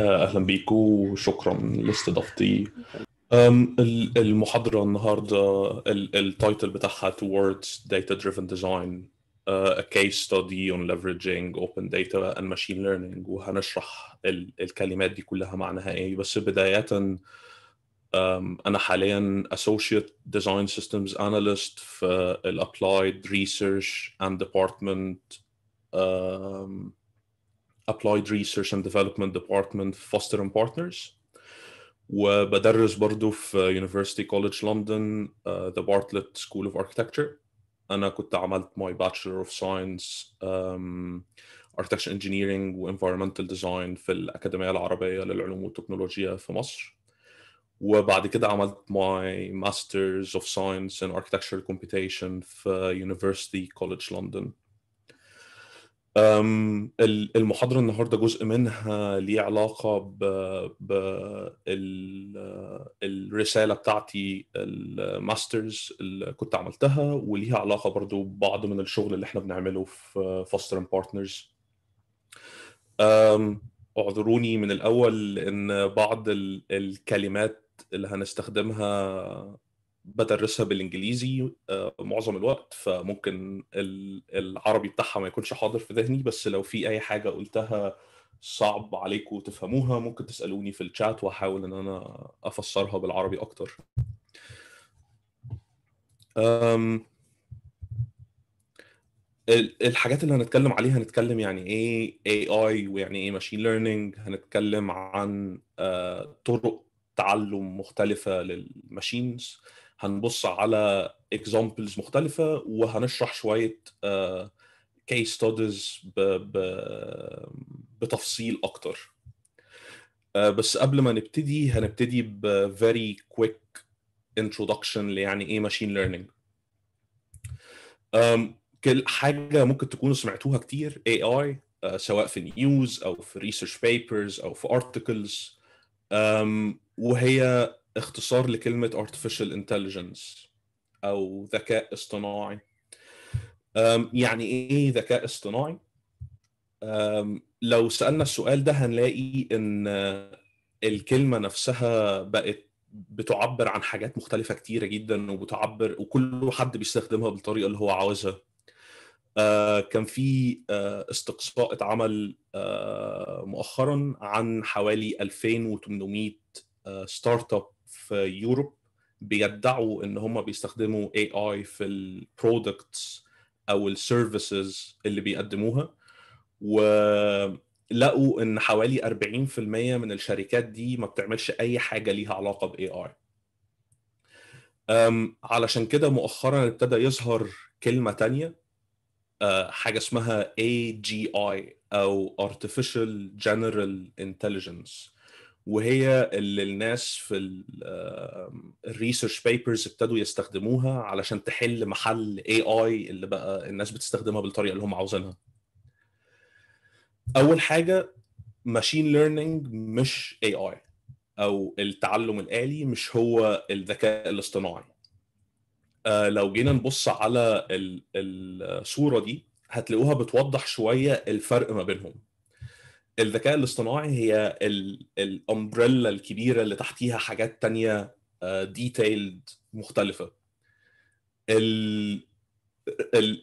اهلا بيكم وشكرا لاستضافتي المحاضره النهارده التايتل بتاعها towards data driven design a case study on leveraging open data and machine learning وهنشرح الكلمات دي كلها معناها ايه بس بدايه انا حاليا associate design systems analyst في applied research and department Applied Research and Development Department, Foster and Partners. وبدرس برضو في University College London, uh, the Bartlett School of Architecture. أنا كنت عملت my Bachelor of Science, um, Architecture Engineering Environmental Design في الأكاديمية العربية للعلوم والتكنولوجيا في مصر. وبعد كده عملت my Masters of Science in Architectural Computation for University College London. المحاضرة النهاردة جزء منها ليه علاقة بالرسالة بتاعتي الماسترز اللي كنت عملتها وليها علاقة برضو ببعض من الشغل اللي احنا بنعمله في فاستر اند بارتنرز اعذروني من الأول إن بعض الكلمات اللي هنستخدمها بدرسها بالانجليزي آه، معظم الوقت فممكن العربي بتاعها ما يكونش حاضر في ذهني بس لو في اي حاجه قلتها صعب عليكم تفهموها ممكن تسالوني في الشات واحاول ان انا افسرها بالعربي اكتر الحاجات اللي هنتكلم عليها هنتكلم يعني ايه AI ويعني ايه ماشين ليرنينج هنتكلم عن آه، طرق تعلم مختلفة للماشينز هنبص على اكزامبلز مختلفه وهنشرح شويه كيس آه، ستاديز بتفصيل اكتر آه، بس قبل ما نبتدي هنبتدي ب very quick introduction ليعني ايه ماشين ليرنينج حاجه ممكن تكونوا سمعتوها كتير اي اي آه، سواء في نيوز او في ريسيرش بيبرز او في ارتكلز وهي اختصار لكلمة artificial intelligence أو ذكاء اصطناعي يعني إيه ذكاء اصطناعي؟ لو سألنا السؤال ده هنلاقي إن آه، الكلمة نفسها بقت بتعبر عن حاجات مختلفة كتيرة جدا وبتعبر وكل حد بيستخدمها بالطريقة اللي هو عاوزها أه، كان في أه، استقصاء اتعمل مؤخرا عن حوالي 2800 ستارت اب في يوروب بيدعوا ان هم بيستخدموا اي اي في البرودكتس او السيرفيسز اللي بيقدموها ولقوا ان حوالي 40% من الشركات دي ما بتعملش اي حاجه ليها علاقه باي اي علشان كده مؤخرا ابتدى يظهر كلمه تانية أه، حاجه اسمها اي جي اي او artificial general intelligence وهي اللي الناس في الريسيرش بيبرز ابتدوا يستخدموها علشان تحل محل اي اي اللي بقى الناس بتستخدمها بالطريقه اللي هم عاوزينها اول حاجه ماشين ليرنينج مش اي اي او التعلم الالي مش هو الذكاء الاصطناعي آه، لو جينا نبص على الصوره دي هتلاقوها بتوضح شويه الفرق ما بينهم الذكاء الاصطناعي هي الامبريلا الكبيره اللي تحتيها حاجات تانية ديتيلد آه، مختلفه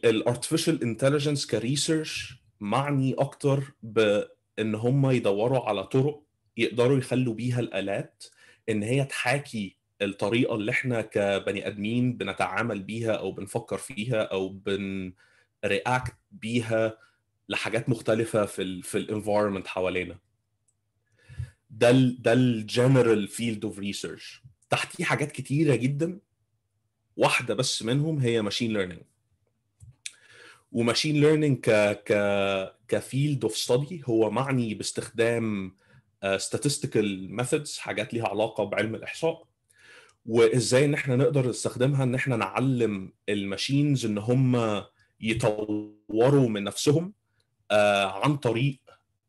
الارتفيشال انتليجنس كريسيرش معني اكتر بان هم يدوروا على طرق يقدروا يخلوا بيها الالات ان هي تحاكي الطريقه اللي احنا كبني ادمين بنتعامل بيها او بنفكر فيها او بنرياكت بيها لحاجات مختلفه في الـ في الانفايرمنت حوالينا ده الـ ده الجنرال فيلد اوف ريسيرش تحتيه حاجات كتيره جدا واحده بس منهم هي ماشين ليرنينج وماشين ليرنينج ك ك كفيلد اوف ستدي هو معني باستخدام آه، statistical methods حاجات ليها علاقه بعلم الاحصاء وازاي ان احنا نقدر نستخدمها ان احنا نعلم الماشينز ان هم يطوروا من نفسهم آه، عن طريق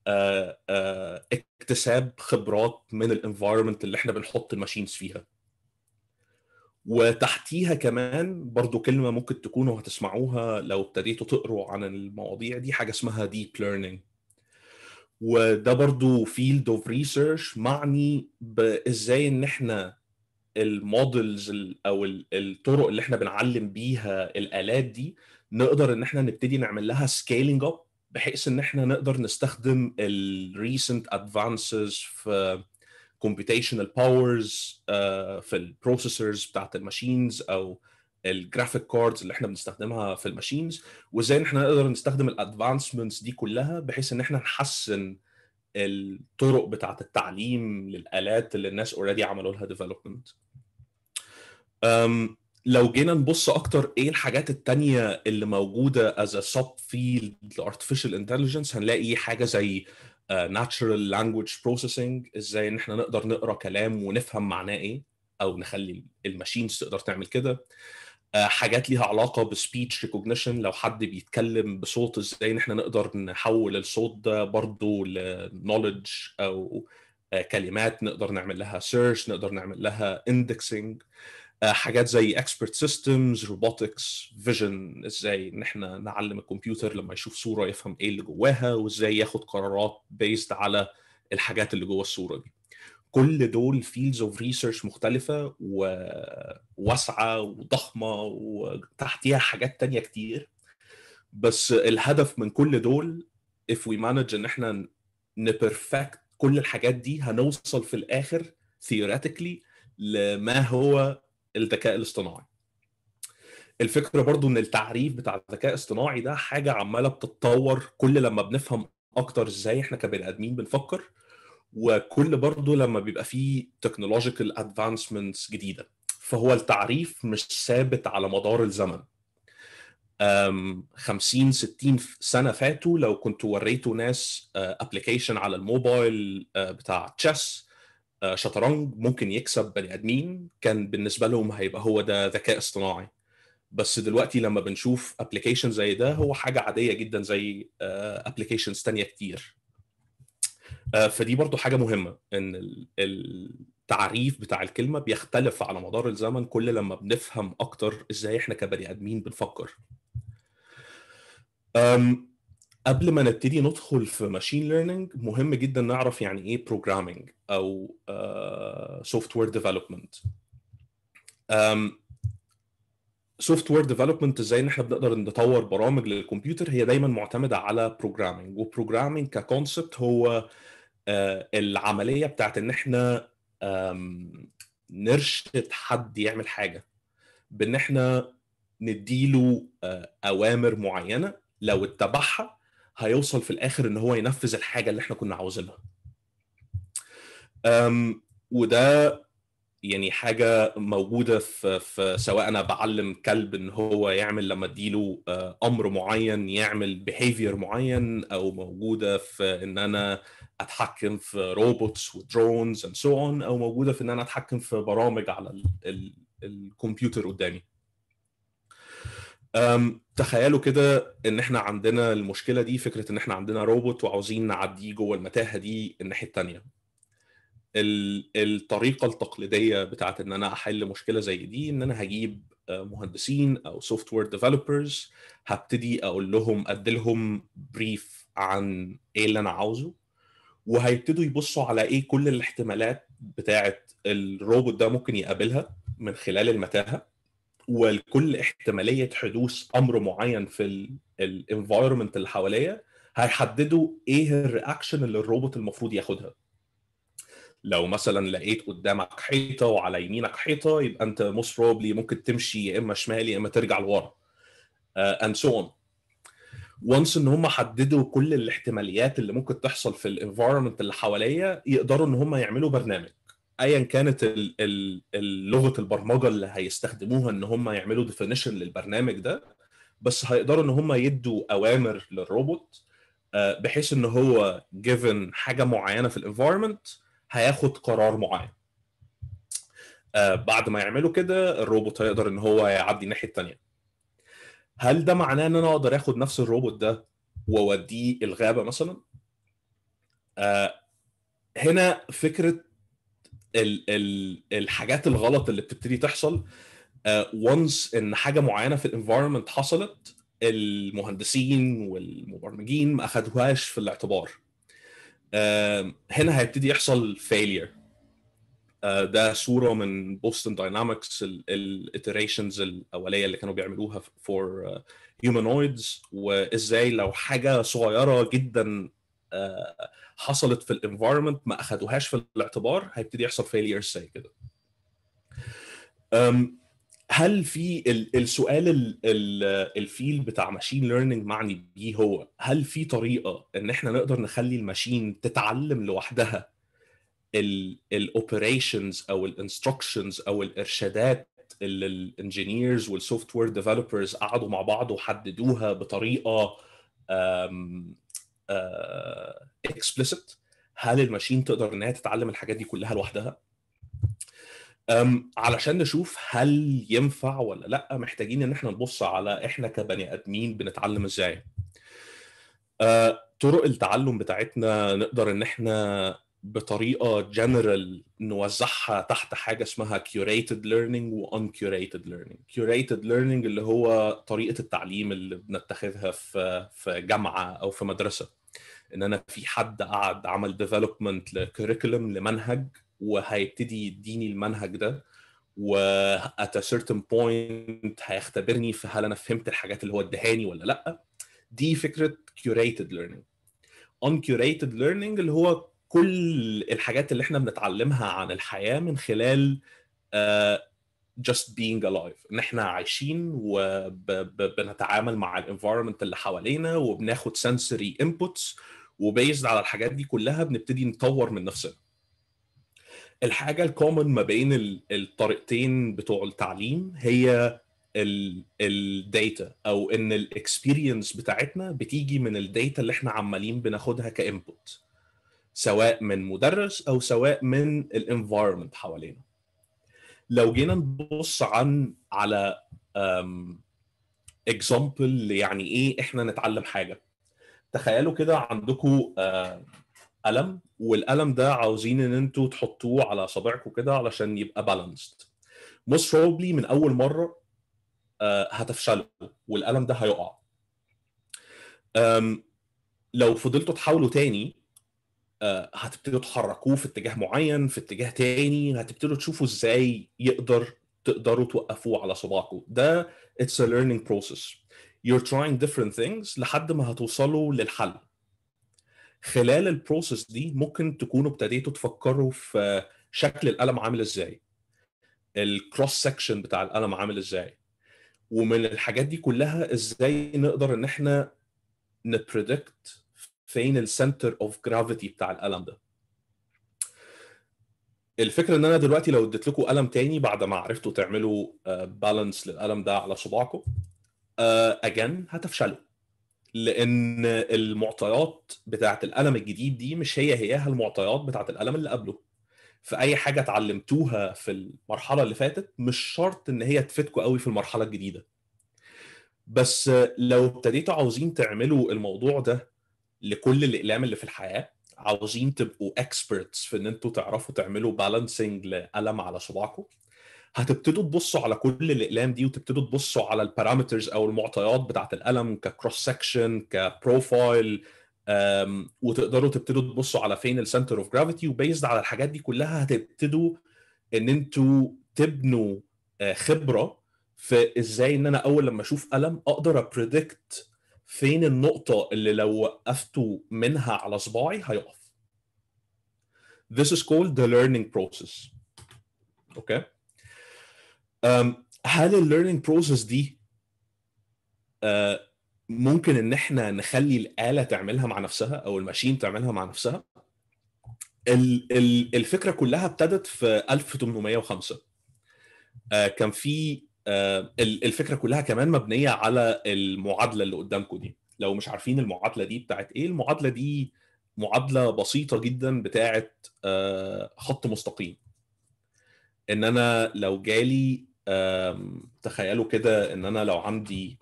آه، آه، اكتساب خبرات من الانفايرمنت اللي احنا بنحط الماشينز فيها وتحتيها كمان برضو كلمة ممكن تكونوا هتسمعوها لو ابتديتوا تقروا عن المواضيع دي حاجة اسمها ديب ليرنينج وده برضو فيلد اوف ريسيرش معني بازاي ان احنا المودلز او الطرق اللي احنا بنعلم بيها الالات دي نقدر ان احنا نبتدي نعمل لها سكيلينج اب بحيث ان احنا نقدر نستخدم الريسنت ادفانسز في computational powers آه، في البروسيسورز بتاعت الماشينز او الجرافيك كاردز اللي احنا بنستخدمها في الماشينز وازاي احنا نقدر نستخدم الادفانسمنتس دي كلها بحيث ان احنا نحسن الطرق بتاعت التعليم للالات اللي الناس اوريدي عملوا لها ديفلوبمنت. لو جينا نبص اكتر ايه الحاجات التانية اللي موجوده از ا سب فيلد لارتفيشال انتليجنس هنلاقي حاجه زي آه، natural لانجوج بروسيسنج ازاي ان احنا نقدر نقرا كلام ونفهم معناه ايه او نخلي الماشينز تقدر تعمل كده آه، حاجات ليها علاقه بسبيتش ريكوجنيشن لو حد بيتكلم بصوت ازاي ان احنا نقدر نحول الصوت ده برضه لنولج او آه، كلمات نقدر نعمل لها سيرش نقدر نعمل لها اندكسنج آه، حاجات زي اكسبرت سيستمز روبوتكس فيجن ازاي ان احنا نعلم الكمبيوتر لما يشوف صوره يفهم ايه اللي جواها وازاي ياخد قرارات بيزد على الحاجات اللي جوه الصوره دي كل دول فيلدز اوف ريسيرش مختلفه وواسعه وضخمه وتحتيها حاجات تانية كتير بس الهدف من كل دول if we manage ان احنا نبرفكت كل الحاجات دي هنوصل في الاخر theoretically لما هو الذكاء الاصطناعي الفكره برضو ان التعريف بتاع الذكاء الاصطناعي ده حاجه عماله بتتطور كل لما بنفهم اكتر ازاي احنا كبني ادمين بنفكر وكل برضو لما بيبقى فيه تكنولوجيكال ادفانسمنتس جديده فهو التعريف مش ثابت على مدار الزمن 50 60 سنه فاتوا لو كنت وريته ناس ابلكيشن آه، على الموبايل آه، بتاع تشيس آه، شطرنج ممكن يكسب بني ادمين كان بالنسبه لهم هيبقى هو ده ذكاء اصطناعي بس دلوقتي لما بنشوف ابلكيشن زي ده هو حاجه عاديه جدا زي ابلكيشنز آه، تانية كتير آه، فدي برضو حاجه مهمه ان التعريف بتاع الكلمه بيختلف على مدار الزمن كل لما بنفهم اكتر ازاي احنا كبني ادمين بنفكر قبل ما نبتدي ندخل في ماشين ليرنينج مهم جدا نعرف يعني ايه بروجرامينج او سوفت وير ديفلوبمنت سوفت وير ديفلوبمنت ازاي ان احنا بنقدر نطور برامج للكمبيوتر هي دايما معتمده على بروجرامينج وبروجرامينج ككونسبت هو آه، العمليه بتاعت ان احنا نرشد حد يعمل حاجه بان احنا نديله آه، اوامر معينه لو اتبعها هيوصل في الاخر ان هو ينفذ الحاجه اللي احنا كنا عاوزينها وده يعني حاجة موجودة في, في سواء أنا بعلم كلب إن هو يعمل لما أديله آه، أمر معين يعمل بيهيفير معين أو موجودة في إن أنا أتحكم في روبوتس ودرونز أند سو أون أو موجودة في إن أنا أتحكم في برامج على الكمبيوتر قدامي. تخيلوا كده ان احنا عندنا المشكله دي فكره ان احنا عندنا روبوت وعاوزين نعديه جوه المتاهه دي الناحيه الثانيه الطريقه التقليديه بتاعه ان انا احل مشكله زي دي ان انا هجيب آه، مهندسين او سوفت وير ديفلوبرز هبتدي اقول لهم لهم بريف عن ايه اللي انا عاوزه وهيبتدوا يبصوا على ايه كل الاحتمالات بتاعه الروبوت ده ممكن يقابلها من خلال المتاهه ولكل احتماليه حدوث امر معين في الانفايرمنت اللي حواليا هيحددوا ايه الرياكشن اللي الروبوت المفروض ياخدها لو مثلا لقيت قدامك حيطه وعلى يمينك حيطه يبقى انت موست بروبلي ممكن تمشي يا اما شمال يا اما ترجع لورا اند سو اون وانس ان هم حددوا كل الاحتماليات اللي ممكن تحصل في الانفايرمنت اللي حواليا يقدروا ان هم يعملوا برنامج ايا كانت لغه البرمجه اللي هيستخدموها ان هم يعملوا ديفينيشن للبرنامج ده بس هيقدروا ان هم يدوا اوامر للروبوت آه، بحيث ان هو جيفن حاجه معينه في الانفايرمنت هياخد قرار معين آه، بعد ما يعملوا كده الروبوت هيقدر ان هو يعدي الناحيه الثانيه هل ده معناه ان انا اقدر اخد نفس الروبوت ده واوديه الغابه مثلا آه، هنا فكره ال ال الحاجات الغلط اللي بتبتدي تحصل وانس آه، uh, ان حاجه معينه في الانفايرمنت حصلت المهندسين والمبرمجين ما اخدوهاش في الاعتبار uh, هنا هيبتدي يحصل فيلير uh, آه، ده صوره من بوستن داينامكس الاتريشنز الاوليه اللي كانوا بيعملوها فور هيومانويدز آه، وازاي لو حاجه صغيره جدا آه، حصلت في الانفايرمنت ما اخدوهاش في الاعتبار هيبتدي يحصل فيليرز زي كده هل في السؤال الفيل بتاع ماشين ليرنينج معني بيه هو هل في طريقه ان احنا نقدر نخلي الماشين تتعلم لوحدها الاوبريشنز او الانستركشنز او الارشادات اللي الانجينيرز والسوفت وير ديفلوبرز قعدوا مع بعض وحددوها بطريقه اكسبلسيت آه، هل الماشين تقدر انها تتعلم الحاجات دي كلها لوحدها أم علشان نشوف هل ينفع ولا لا محتاجين ان احنا نبص على احنا كبني ادمين بنتعلم ازاي أه طرق التعلم بتاعتنا نقدر ان احنا بطريقه جنرال نوزعها تحت حاجه اسمها curated learning و uncurated learning curated learning اللي هو طريقه التعليم اللي بنتخذها في في جامعه او في مدرسه ان انا في حد قعد عمل ديفلوبمنت لكريكولم لمنهج وهيبتدي يديني المنهج ده و at a certain point هيختبرني في هل انا فهمت الحاجات اللي هو ادهاني ولا لا دي فكره curated learning uncurated learning اللي هو كل الحاجات اللي احنا بنتعلمها عن الحياه من خلال آه، just being alive ان احنا عايشين وبنتعامل مع الانفايرمنت اللي حوالينا وبناخد sensory inputs وبيزد على الحاجات دي كلها بنبتدي نطور من نفسنا الحاجه الكومن ما بين الطريقتين بتوع التعليم هي الداتا او ان الاكسبيرينس بتاعتنا بتيجي من الداتا اللي احنا عمالين بناخدها كانبوت سواء من مدرس او سواء من الانفايرمنت حوالينا لو جينا نبص عن على اكزامبل يعني ايه احنا نتعلم حاجه تخيلوا كده عندكم آه، قلم والقلم ده عاوزين ان انتوا تحطوه على صابعكم كده علشان يبقى بالانسد موست بروبلي من اول مره آه، هتفشلوا والقلم ده هيقع لو فضلتوا تحاولوا تاني آه، هتبتدوا تحركوه في اتجاه معين في اتجاه تاني هتبتدوا تشوفوا ازاي يقدر تقدروا توقفوه على صباعكم ده اتس a learning process you're trying different things لحد ما هتوصلوا للحل خلال البروسيس دي ممكن تكونوا ابتديتوا تفكروا في شكل القلم عامل ازاي الكروس سكشن بتاع القلم عامل ازاي ومن الحاجات دي كلها ازاي نقدر ان احنا نبريدكت فين السنتر اوف جرافيتي بتاع القلم ده الفكره ان انا دلوقتي لو اديت لكم قلم تاني بعد ما عرفتوا تعملوا بالانس آه، للقلم ده على صباعكم اجن آه، هتفشلوا لان المعطيات بتاعه القلم الجديد دي مش هي هياها المعطيات بتاعه القلم اللي قبله فاي حاجه اتعلمتوها في المرحله اللي فاتت مش شرط ان هي تفيدكم قوي في المرحله الجديده بس لو ابتديتوا عاوزين تعملوا الموضوع ده لكل الاقلام اللي في الحياه عاوزين تبقوا اكسبرتس في ان انتوا تعرفوا تعملوا بالانسنج لقلم على صباعكم هتبتدوا تبصوا على كل الاقلام دي وتبتدوا تبصوا على البارامترز او المعطيات بتاعه القلم ككروس سكشن كبروفايل وتقدروا تبتدوا تبصوا على فين السنتر اوف جرافيتي وبيزد على الحاجات دي كلها هتبتدوا ان انتوا تبنوا آه، خبره في ازاي ان انا اول لما اشوف قلم اقدر ابريدكت فين النقطة اللي لو وقفته منها على صباعي هيقف This is called the learning process اوكي okay. um, هل learning process دي uh, ممكن ان احنا نخلي الآلة تعملها مع نفسها او الماشين تعملها مع نفسها ال ال الفكرة كلها ابتدت في 1805 uh, آه، كان في آه، الفكره كلها كمان مبنيه على المعادله اللي قدامكم دي لو مش عارفين المعادله دي بتاعت ايه المعادله دي معادله بسيطه جدا بتاعت آه، خط مستقيم ان انا لو جالي تخيلوا كده ان انا لو عندي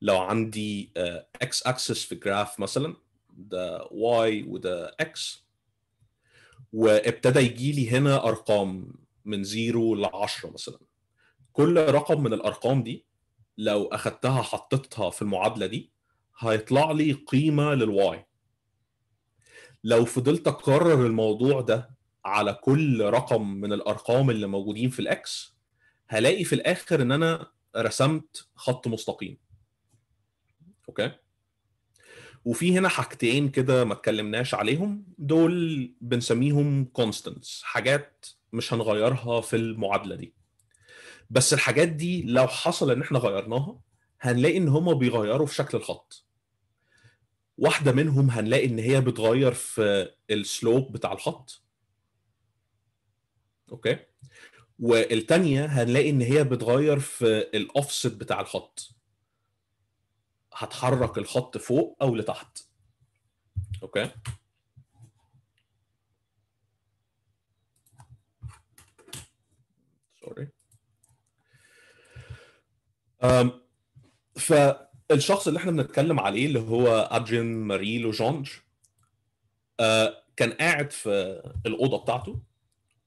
لو عندي اكس آه، اكسس في جراف مثلا ده واي وده اكس وابتدى يجي لي هنا ارقام من 0 ل 10 مثلا كل رقم من الارقام دي لو اخدتها حطيتها في المعادله دي هيطلع لي قيمه للواي لو فضلت اكرر الموضوع ده على كل رقم من الارقام اللي موجودين في الاكس هلاقي في الاخر ان انا رسمت خط مستقيم اوكي وفي هنا حاجتين كده ما اتكلمناش عليهم دول بنسميهم كونستنتس حاجات مش هنغيرها في المعادله دي بس الحاجات دي لو حصل ان احنا غيرناها هنلاقي ان هما بيغيروا في شكل الخط واحده منهم هنلاقي ان هي بتغير في السلوب بتاع الخط اوكي والتانية هنلاقي ان هي بتغير في الاوفست بتاع الخط هتحرك الخط فوق او لتحت اوكي سوري um, فالشخص اللي احنا بنتكلم عليه اللي هو ادريان ماري لوجونج آه، كان قاعد في الاوضه بتاعته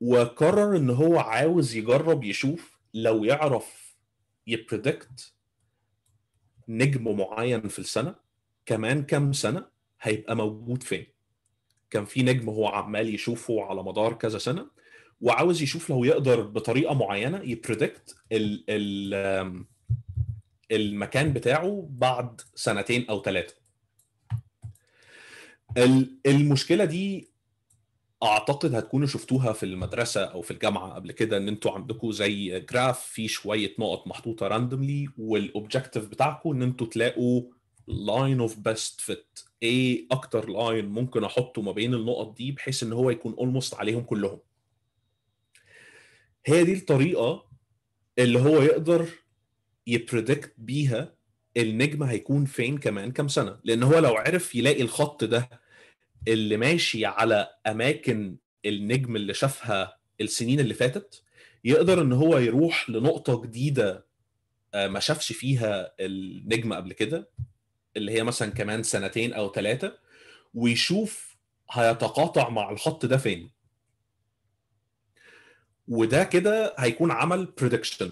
وقرر ان هو عاوز يجرب يشوف لو يعرف يبريدكت نجم معين في السنه كمان كام سنه هيبقى موجود فين كان في نجم هو عمال يشوفه على مدار كذا سنه وعاوز يشوف لو يقدر بطريقه معينه يبريدكت ال ال المكان بتاعه بعد سنتين او ثلاثه المشكله دي اعتقد هتكونوا شفتوها في المدرسه او في الجامعه قبل كده ان انتوا عندكم زي جراف فيه شويه نقط محطوطه راندوملي والاوبجيكتيف بتاعكم ان انتوا تلاقوا لاين اوف بيست فيت ايه اكتر لاين ممكن احطه ما بين النقط دي بحيث ان هو يكون اولموست عليهم كلهم هي دي الطريقه اللي هو يقدر يبريدكت بيها النجم هيكون فين كمان كام سنه لان هو لو عرف يلاقي الخط ده اللي ماشي على اماكن النجم اللي شافها السنين اللي فاتت يقدر ان هو يروح لنقطه جديده آه، ما شافش فيها النجم قبل كده اللي هي مثلا كمان سنتين او ثلاثه ويشوف هيتقاطع مع الخط ده فين وده كده هيكون عمل بريدكشن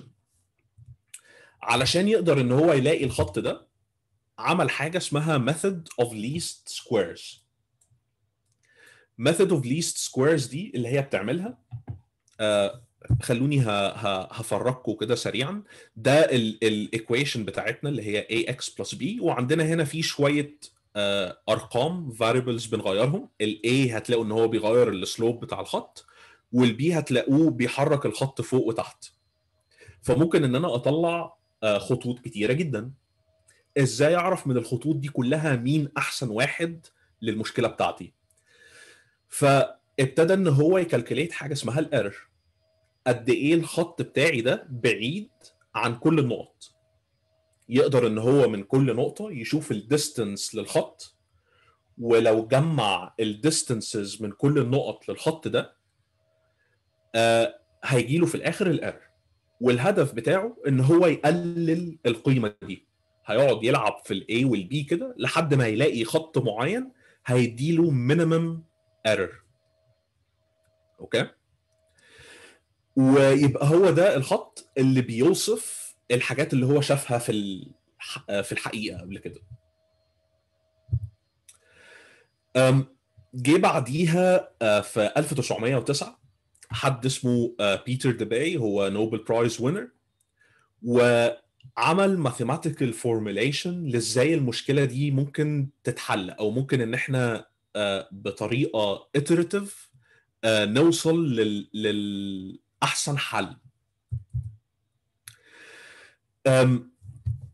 علشان يقدر ان هو يلاقي الخط ده عمل حاجه اسمها ميثود اوف ليست سكويرز ميثود اوف ليست سكويرز دي اللي هي بتعملها آه خلوني هفرقكم كده سريعا ده الايكويشن بتاعتنا اللي هي ax بلس b وعندنا هنا في شويه آه ارقام variables بنغيرهم ال a هتلاقوا ان هو بيغير السلوب بتاع الخط والبي هتلاقوه بيحرك الخط فوق وتحت فممكن ان انا اطلع آه، خطوط كتيره جدا ازاي اعرف من الخطوط دي كلها مين احسن واحد للمشكله بتاعتي فابتدى ان هو يكالكليت حاجه اسمها الايرور قد ايه الخط بتاعي ده بعيد عن كل النقط يقدر ان هو من كل نقطه يشوف الديستنس للخط ولو جمع الديستنسز من كل النقط للخط ده آه، هيجي له في الاخر الايرور والهدف بتاعه ان هو يقلل القيمه دي هيقعد يلعب في الاي والبي كده لحد ما يلاقي خط معين هيديله مينيمم ايرور اوكي ويبقى هو ده الخط اللي بيوصف الحاجات اللي هو شافها في في الحقيقه قبل كده جه بعديها آه، في 1909 حد اسمه بيتر آه، دباي هو نوبل برايز وينر وعمل ماثيماتيكال فورميليشن لازاي المشكله دي ممكن تتحل او ممكن ان احنا آه، بطريقه ايتريتيف آه، نوصل للاحسن حل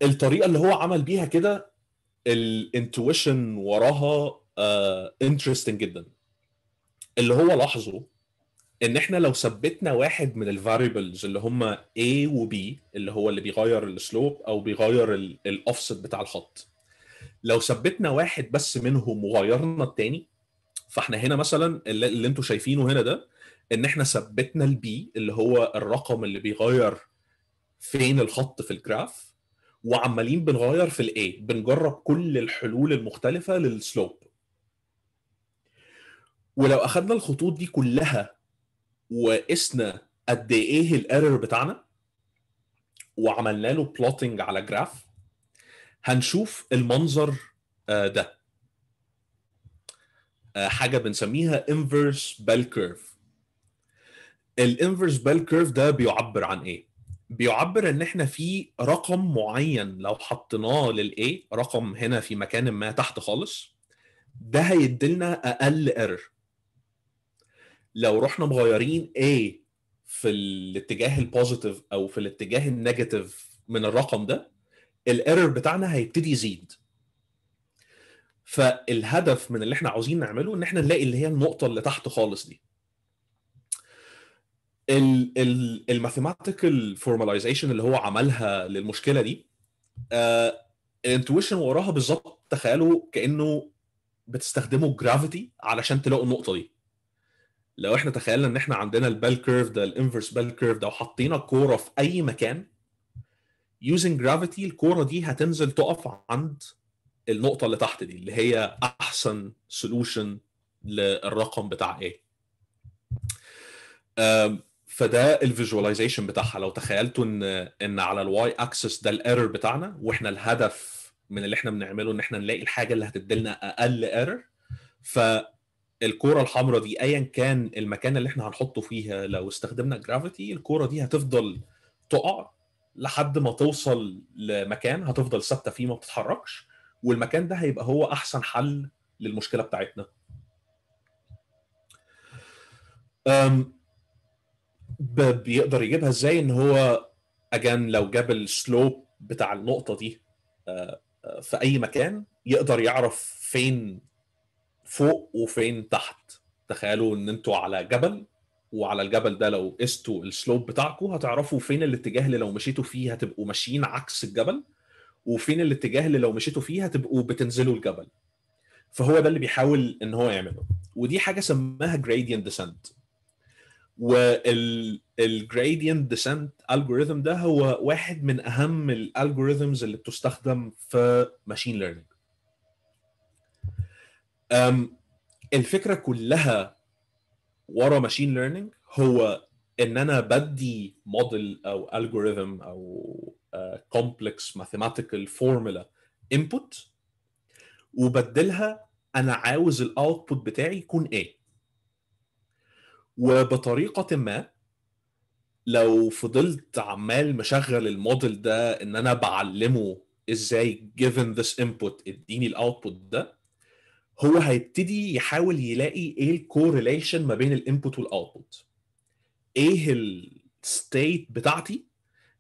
الطريقه اللي هو عمل بيها كده الانتويشن وراها انترستنج جدا اللي هو لاحظه ان احنا لو ثبتنا واحد من الفاريبلز اللي هم A و B اللي هو اللي بيغير السلوب او بيغير الاوفست بتاع الخط لو ثبتنا واحد بس منهم وغيرنا التاني فاحنا هنا مثلا اللي, اللي انتم شايفينه هنا ده ان احنا ثبتنا البي اللي هو الرقم اللي بيغير فين الخط في الجراف وعمالين بنغير في الاي بنجرب كل الحلول المختلفه للسلوب ولو اخذنا الخطوط دي كلها وقسنا قد ايه الايرور بتاعنا وعملنا له بلوتنج على جراف هنشوف المنظر آه، ده آه، حاجه بنسميها انفرس bell كيرف الانفرس بيل كيرف ده بيعبر عن ايه؟ بيعبر ان احنا في رقم معين لو حطيناه للاي رقم هنا في مكان ما تحت خالص ده لنا اقل ايرور لو رحنا مغيرين A في الاتجاه البوزيتيف او في الاتجاه النيجاتيف من الرقم ده الايرور بتاعنا هيبتدي يزيد فالهدف من اللي احنا عاوزين نعمله ان احنا نلاقي اللي هي النقطه اللي تحت خالص دي الماثيماتيكال فورماليزيشن اللي هو عملها للمشكله دي الانتويشن آه، وراها بالظبط تخيلوا كانه بتستخدموا جرافيتي علشان تلاقوا النقطه دي لو احنا تخيلنا ان احنا عندنا البال كيرف ده الانفرس بال كيرف ده وحطينا الكوره في اي مكان يوزنج جرافيتي الكوره دي هتنزل تقف عند النقطه اللي تحت دي اللي هي احسن سولوشن للرقم بتاع ايه فده الفيجواليزيشن بتاعها لو تخيلتوا ان ان على الواي اكسس ده الايرور بتاعنا واحنا الهدف من اللي احنا بنعمله ان احنا نلاقي الحاجه اللي هتدي لنا اقل ايرور ف الكوره الحمراء دي ايا كان المكان اللي احنا هنحطه فيها لو استخدمنا جرافيتي الكوره دي هتفضل تقع لحد ما توصل لمكان هتفضل ثابته فيه ما بتتحركش والمكان ده هيبقى هو احسن حل للمشكله بتاعتنا بيقدر يجيبها ازاي ان هو اجان لو جاب السلوب بتاع النقطه دي آه، آه، في اي مكان يقدر يعرف فين فوق وفين تحت تخيلوا ان انتوا على جبل وعلى الجبل ده لو قستوا السلوب بتاعكم هتعرفوا فين الاتجاه اللي لو مشيتوا فيه هتبقوا ماشيين عكس الجبل وفين الاتجاه اللي لو مشيتوا فيه هتبقوا بتنزلوا الجبل فهو ده اللي بيحاول ان هو يعمله ودي حاجه سماها gradient descent والجريدينت ديسنت الجوريثم ده هو واحد من اهم الالجوريثمز اللي بتستخدم في ماشين ليرنينج الفكره كلها ورا ماشين ليرنينج هو ان انا بدي موديل او الجوريثم او كومبلكس ماثيماتيكال فورمولا انبوت وبدلها انا عاوز الاوتبوت بتاعي يكون ايه وبطريقه ما لو فضلت عمال مشغل الموديل ده ان انا بعلمه ازاي given this input اديني الاوتبوت ده هو هيبتدي يحاول يلاقي ايه الكورليشن ما بين الانبوت والاوتبوت ايه الستيت بتاعتي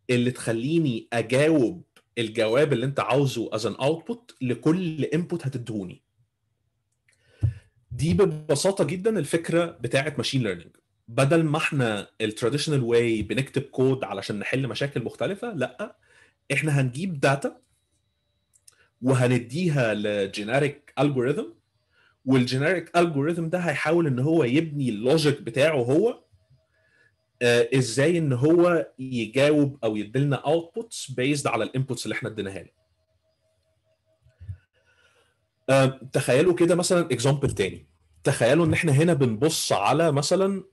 اللي تخليني اجاوب الجواب اللي انت عاوزه از ان اوتبوت لكل انبوت هتدهوني دي ببساطه جدا الفكره بتاعه ماشين ليرنينج بدل ما احنا التراديشنال واي بنكتب كود علشان نحل مشاكل مختلفه لا احنا هنجيب داتا وهنديها لجينيريك الجوريثم والجينيريك الجوريثم ده هيحاول ان هو يبني اللوجيك بتاعه هو آه ازاي ان هو يجاوب او يدلنا اوتبوتس بيزد على الانبوتس اللي احنا اديناها له آه تخيلوا كده مثلا اكزامبل تاني تخيلوا ان احنا هنا بنبص على مثلا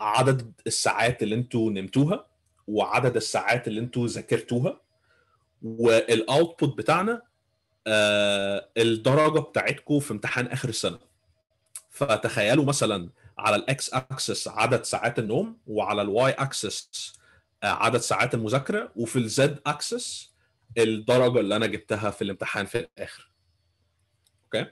عدد الساعات اللي انتوا نمتوها وعدد الساعات اللي انتوا ذاكرتوها والاوتبوت بتاعنا آه، الدرجه بتاعتكم في امتحان اخر السنه فتخيلوا مثلا على الاكس اكسس عدد ساعات النوم وعلى الواي اكسس آه، عدد ساعات المذاكره وفي الزد اكسس الدرجه اللي انا جبتها في الامتحان في الاخر اوكي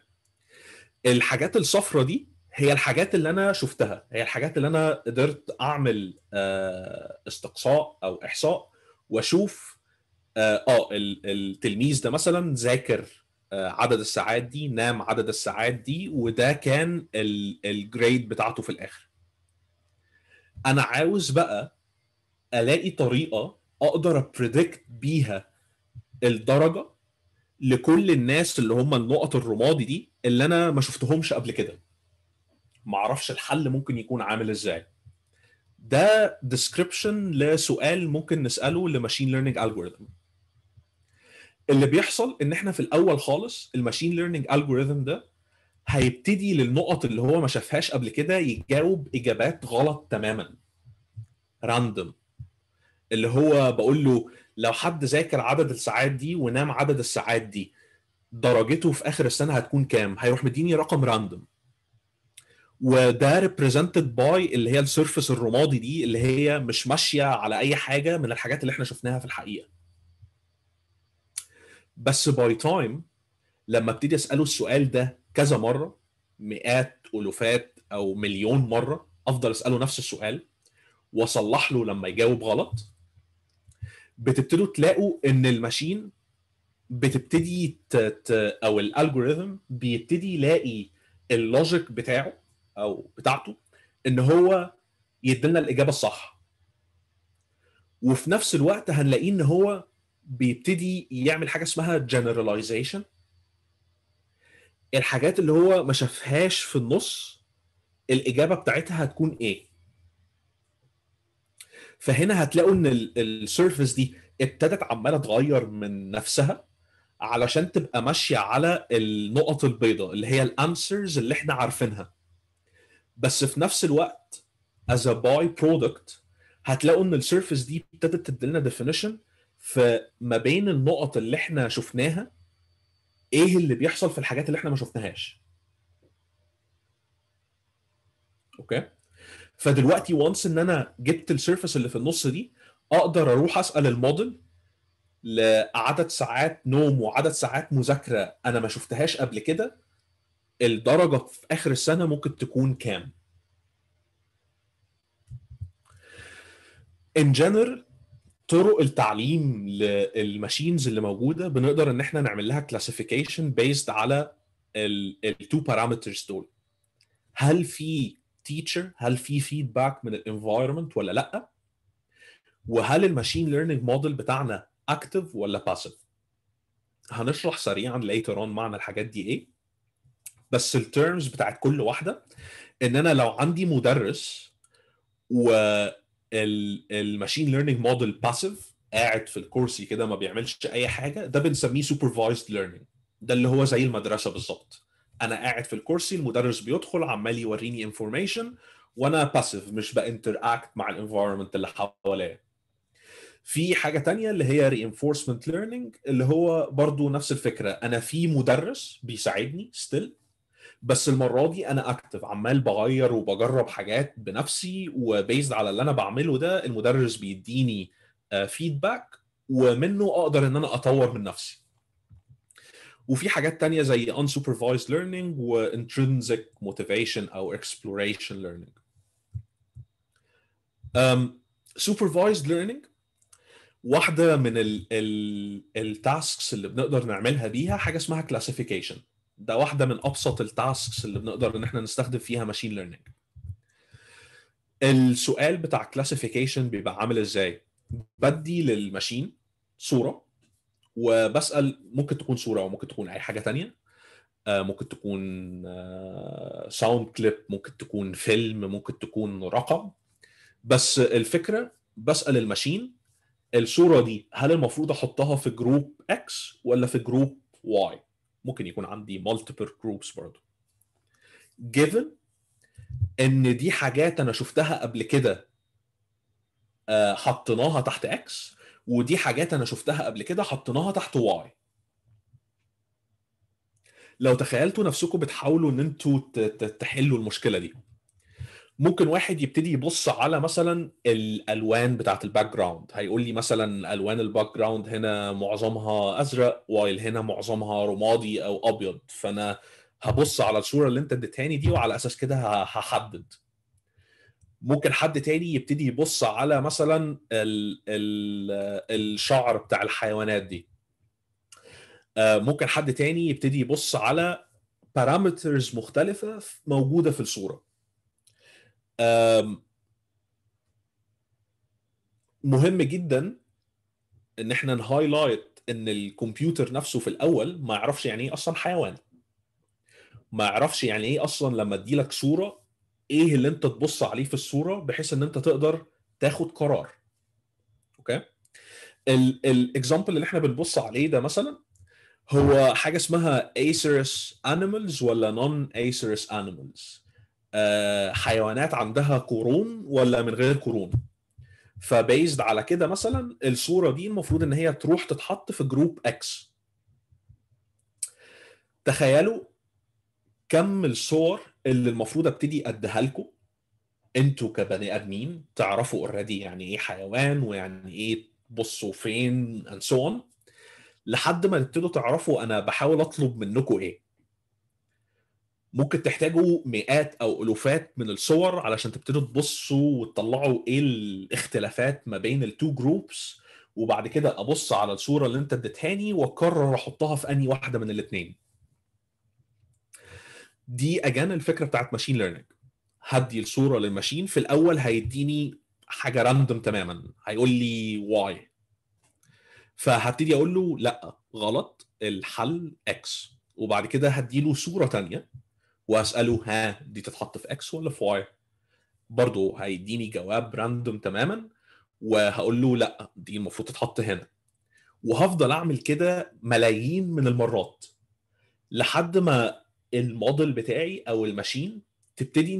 الحاجات الصفرة دي هي الحاجات اللي انا شفتها هي الحاجات اللي انا قدرت اعمل آه، استقصاء او احصاء واشوف اه, آه، التلميذ ده مثلا ذاكر آه، عدد الساعات دي نام عدد الساعات دي وده كان الجريد بتاعته في الاخر انا عاوز بقى الاقي طريقه اقدر ابريدكت بيها الدرجه لكل الناس اللي هم النقط الرمادي دي اللي انا ما شفتهمش قبل كده ما اعرفش الحل ممكن يكون عامل ازاي ده ديسكريبشن لسؤال ممكن نساله لماشين ليرنينج الجوريثم اللي بيحصل ان احنا في الاول خالص الماشين ليرنينج الجوريثم ده هيبتدي للنقط اللي هو ما شافهاش قبل كده يجاوب اجابات غلط تماما راندوم اللي هو بقول له لو حد ذاكر عدد الساعات دي ونام عدد الساعات دي درجته في اخر السنه هتكون كام هيروح مديني رقم راندوم وده ريبريزنتد باي اللي هي السيرفس الرمادي دي اللي هي مش ماشيه على اي حاجه من الحاجات اللي احنا شفناها في الحقيقه بس باي تايم لما ابتدي اساله السؤال ده كذا مره مئات الوفات او مليون مره افضل اساله نفس السؤال واصلح له لما يجاوب غلط بتبتدوا تلاقوا ان الماشين بتبتدي تت او الالجوريثم بيبتدي يلاقي اللوجيك بتاعه او بتاعته ان هو يدينا الاجابه الصح وفي نفس الوقت هنلاقيه ان هو بيبتدي يعمل حاجه اسمها جنراليزيشن الحاجات اللي هو ما شافهاش في النص الاجابه بتاعتها هتكون ايه فهنا هتلاقوا ان السيرفيس دي ابتدت عماله تغير من نفسها علشان تبقى ماشيه على النقط البيضاء اللي هي الانسرز اللي احنا عارفينها بس في نفس الوقت از ا باي برودكت هتلاقوا ان السيرفيس دي ابتدت تدي لنا ديفينيشن فما بين النقط اللي احنا شفناها ايه اللي بيحصل في الحاجات اللي احنا ما شفناهاش اوكي فدلوقتي وانس ان انا جبت السيرفس اللي في النص دي اقدر اروح اسال الموديل لعدد ساعات نوم وعدد ساعات مذاكره انا ما شفتهاش قبل كده الدرجه في اخر السنه ممكن تكون كام ان جنرال طرق التعليم للماشينز اللي موجوده بنقدر ان احنا نعمل لها كلاسيفيكيشن بيزد على التو بارامترز دول هل في تيتشر هل في فيدباك من الانفايرمنت ولا لا وهل الماشين ليرنينج موديل بتاعنا اكتف ولا باسيف هنشرح سريعا ليتر اون معنى الحاجات دي ايه بس التيرمز بتاعت كل واحده ان انا لو عندي مدرس و الماشين ليرنينج موديل باسيف قاعد في الكرسي كده ما بيعملش اي حاجه ده بنسميه سوبرفايزد ليرنينج ده اللي هو زي المدرسه بالظبط انا قاعد في الكرسي المدرس بيدخل عمال يوريني انفورميشن وانا باسيف مش بانتراكت مع الانفايرمنت اللي حواليا في حاجه تانية اللي هي reinforcement learning اللي هو برضو نفس الفكره انا في مدرس بيساعدني ستيل بس المره دي انا اكتف عمال بغير وبجرب حاجات بنفسي وبيزد على اللي انا بعمله ده المدرس بيديني فيدباك آه، ومنه اقدر ان انا اطور من نفسي وفي حاجات تانية زي unsupervised learning و intrinsic motivation أو exploration learning. Um, supervised learning واحدة من ال ال التاسكس اللي بنقدر نعملها بيها حاجة اسمها classification. ده واحده من ابسط التاسكس اللي بنقدر ان احنا نستخدم فيها ماشين ليرنينج السؤال بتاع كلاسيفيكيشن بيبقى عامل ازاي بدي للماشين صوره وبسال ممكن تكون صوره وممكن تكون اي حاجه تانية آه، ممكن تكون ساوند آه، كليب ممكن تكون فيلم ممكن تكون رقم بس الفكره بسال الماشين الصوره دي هل المفروض احطها في جروب اكس ولا في جروب واي ممكن يكون عندي multiple groups برضه given ان دي حاجات انا شفتها قبل كده آه، حطيناها تحت اكس ودي حاجات انا شفتها قبل كده حطيناها تحت واي لو تخيلتوا نفسكم بتحاولوا ان انتوا تحلوا المشكله دي ممكن واحد يبتدي يبص على مثلا الالوان بتاعت الباك جراوند هيقول لي مثلا الوان الباك جراوند هنا معظمها ازرق وايل هنا معظمها رمادي او ابيض فانا هبص على الصوره اللي انت لي دي وعلى اساس كده هحدد ممكن حد تاني يبتدي يبص على مثلا الـ الـ الشعر بتاع الحيوانات دي آه، ممكن حد تاني يبتدي يبص على بارامترز مختلفة موجودة في الصورة مهم جدا ان احنا نهايلايت ان الكمبيوتر نفسه في الاول ما يعرفش يعني ايه اصلا حيوان ما يعرفش يعني ايه اصلا لما لك صوره ايه اللي انت تبص عليه في الصوره بحيث ان انت تقدر تاخد قرار اوكي الاكزامبل اللي احنا بنبص عليه ده مثلا هو حاجه اسمها ايسيرس انيمالز ولا نون ايسيرس انيمالز آه، حيوانات عندها قرون ولا من غير قرون فبيزد على كده مثلا الصوره دي المفروض ان هي تروح تتحط في جروب اكس تخيلوا كم الصور اللي المفروض ابتدي اديها لكم انتوا كبني ادمين تعرفوا اوريدي يعني ايه حيوان ويعني ايه تبصوا فين اند سو لحد ما تبتدوا تعرفوا انا بحاول اطلب منكم ايه ممكن تحتاجوا مئات او الوفات من الصور علشان تبتدوا تبصوا وتطلعوا ايه الاختلافات ما بين التو جروبس وبعد كده ابص على الصوره اللي انت اديتهاني واقرر احطها في انهي واحده من الاثنين دي اجان الفكره بتاعت ماشين ليرنينج هدي الصوره للماشين في الاول هيديني حاجه راندوم تماما هيقول لي واي فهبتدي اقول له لا غلط الحل اكس وبعد كده هديله صوره ثانيه واساله ها دي تتحط في اكس ولا في واي برضه هيديني جواب راندوم تماما وهقول له لا دي المفروض تتحط هنا وهفضل اعمل كده ملايين من المرات لحد ما الموديل بتاعي او الماشين تبتدي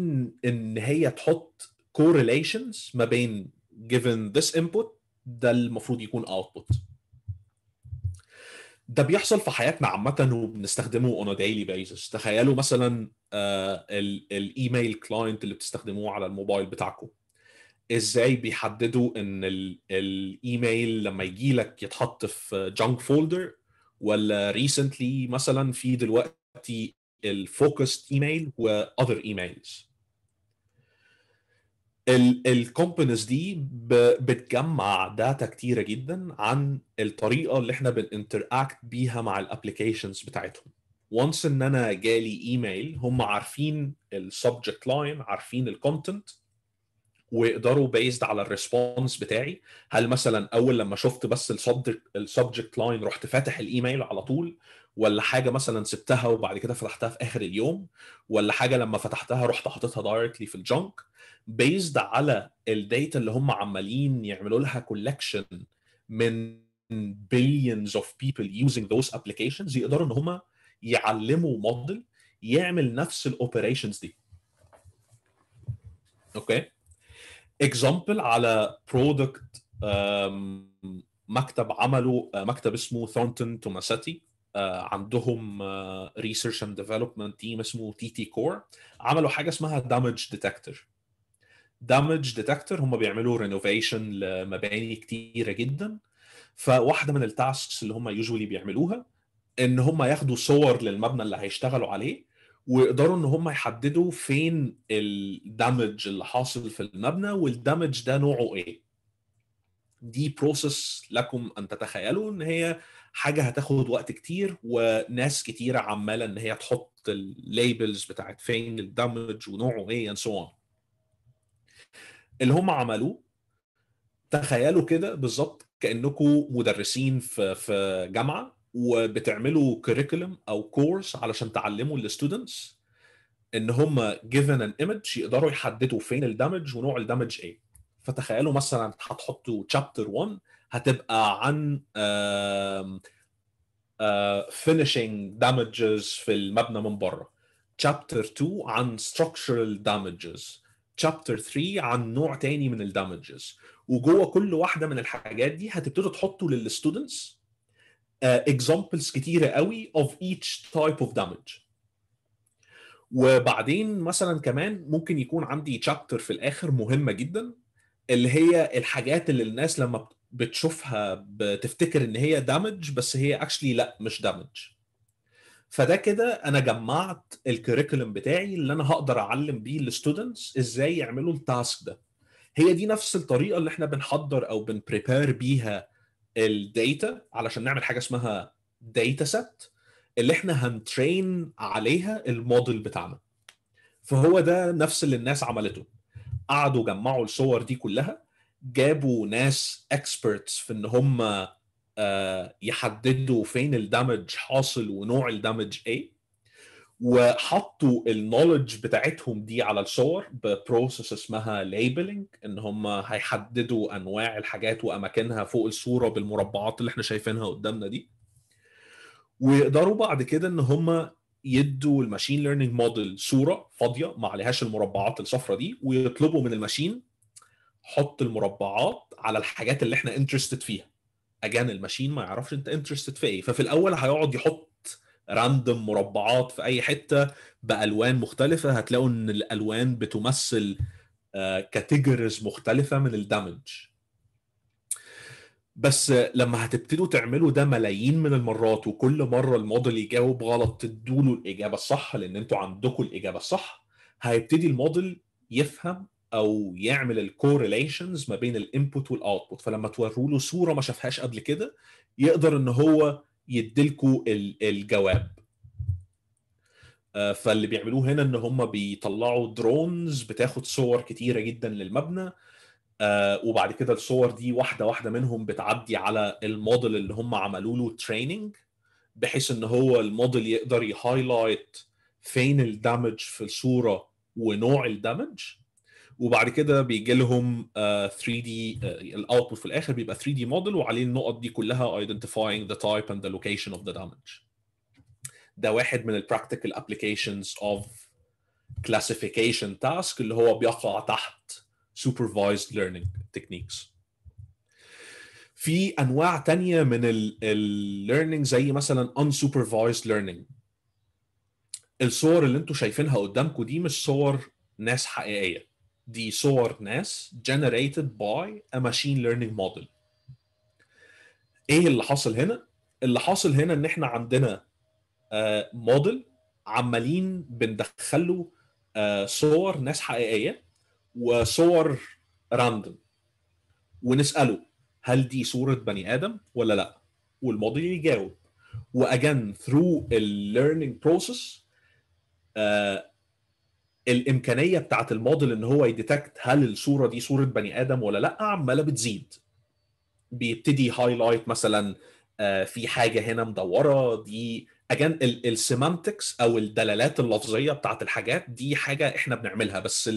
ان هي تحط كورليشنز ما بين given this input ده المفروض يكون output ده بيحصل في حياتنا عامه وبنستخدمه اون دايلي بيزس تخيلوا مثلا آه، الايميل كلاينت اللي بتستخدموه على الموبايل بتاعكم ازاي بيحددوا ان الايميل لما يجي لك يتحط في جانك فولدر ولا ريسنتلي مثلا في دلوقتي الفوكست ايميل واذر ايميلز الكومبانيز دي بتجمع داتا كتيره جدا عن الطريقه اللي احنا بننتراكت بيها مع الابلكيشنز بتاعتهم وانس ان انا جالي ايميل هم عارفين السبجكت لاين عارفين الكونتنت ويقدروا بيزد على الريسبونس بتاعي هل مثلا اول لما شفت بس السبجكت لاين رحت فاتح الايميل على طول ولا حاجه مثلا سبتها وبعد كده فتحتها في اخر اليوم ولا حاجه لما فتحتها رحت حاططها دايركتلي في الجنك بيزد على الداتا اللي هم عمالين يعملوا لها كولكشن من billions of people using those applications يقدروا ان هم يعلموا موديل يعمل نفس الاوبريشنز دي اوكي اكزامبل على برودكت مكتب عمله آه، مكتب اسمه ثورنتون توماساتي آه، عندهم ريسيرش اند ديفلوبمنت تيم اسمه تي تي كور عملوا حاجه اسمها دامج ديتكتور دامج ديتكتور هم بيعملوا رينوفيشن لمباني كتيره جدا فواحده من التاسكس اللي هم يوجوالي بيعملوها ان هم ياخدوا صور للمبنى اللي هيشتغلوا عليه ويقدروا ان هم يحددوا فين الدمج اللي حاصل في المبنى والدمج ده نوعه ايه دي بروسس لكم ان تتخيلوا ان هي حاجه هتاخد وقت كتير وناس كتيره عماله ان هي تحط الليبلز بتاعت فين الدمج ونوعه ايه and so on اللي هم عملوه تخيلوا كده بالظبط كانكم مدرسين في في جامعه وبتعملوا كريكولم او كورس علشان تعلموا الستودنتس ان هم given an image يقدروا يحددوا فين الدمج ونوع الدمج ايه فتخيلوا مثلا هتحطوا chapter 1 هتبقى عن آه، finishing damages في المبنى من بره chapter 2 عن structural damages تشابتر 3 عن نوع تاني من الدامجز وجوه كل واحده من الحاجات دي هتبتدوا تحطوا للستودنتس اكزامبلز آه، كتيره قوي اوف ايتش تايب اوف دامج وبعدين مثلا كمان ممكن يكون عندي تشابتر في الاخر مهمه جدا اللي هي الحاجات اللي الناس لما بتشوفها بتفتكر ان هي دامج بس هي اكشلي لا مش دامج فده كده انا جمعت الكريكولم بتاعي اللي انا هقدر اعلم بيه الستودنتس ازاي يعملوا التاسك ده هي دي نفس الطريقه اللي احنا بنحضر او بنبريبير بيها الداتا علشان نعمل حاجه اسمها داتا سيت اللي احنا هنترين عليها الموديل بتاعنا فهو ده نفس اللي الناس عملته قعدوا جمعوا الصور دي كلها جابوا ناس اكسبرتس في ان هم آه، يحددوا فين الدمج حاصل ونوع الدمج ايه وحطوا النولج بتاعتهم دي على الصور ببروسس اسمها ليبلنج ان هم هيحددوا انواع الحاجات واماكنها فوق الصوره بالمربعات اللي احنا شايفينها قدامنا دي ويقدروا بعد كده ان هم يدوا الماشين ليرنينج موديل صوره فاضيه ما عليهاش المربعات الصفراء دي ويطلبوا من الماشين حط المربعات على الحاجات اللي احنا انترستد فيها اجان الماشين ما يعرفش انت انترستد في ايه ففي الاول هيقعد يحط راندوم مربعات في اي حته بالوان مختلفه هتلاقوا ان الالوان بتمثل كاتيجوريز آه، مختلفه من الدمج بس لما هتبتدوا تعملوا ده ملايين من المرات وكل مره الموديل يجاوب غلط تدوا له الاجابه الصح لان انتوا عندكم الاجابه الصح هيبتدي الموديل يفهم او يعمل الكورليشنز ما بين الانبوت والاوتبوت فلما توروا له صوره ما شافهاش قبل كده يقدر ان هو يديلكوا الجواب آه، فاللي بيعملوه هنا ان هم بيطلعوا درونز بتاخد صور كتيره جدا للمبنى آه، وبعد كده الصور دي واحده واحده منهم بتعدي على الموديل اللي هم عملوا له تريننج بحيث ان هو الموديل يقدر يهايلايت فين الدمج في الصوره ونوع الدمج وبعد كده بيجي لهم 3 دي الاوتبوت في الاخر بيبقى 3 دي موديل وعليه النقط دي كلها identifying the type and the location of the damage ده واحد من البراكتيكال ابلكيشنز اوف classification task اللي هو بيقع تحت supervised learning techniques في انواع تانية من الليرنينج زي مثلا unsupervised learning الصور اللي انتم شايفينها قدامكم دي مش صور ناس حقيقيه دي صور ناس generated by a machine learning model ايه اللي حاصل هنا اللي حاصل هنا ان احنا عندنا موديل آه، عمالين بندخله آه، صور ناس حقيقيه وصور راندوم ونساله هل دي صوره بني ادم ولا لا والموديل يجاوب واجن ثرو الليرنينج بروسيس الامكانيه بتاعه الموديل ان هو يديتكت هل الصوره دي صوره بني ادم ولا لا عماله بتزيد بيبتدي هايلايت مثلا آه، في حاجه هنا مدوره دي اجان السيمانتكس او الدلالات اللفظيه بتاعت الحاجات دي حاجه احنا بنعملها بس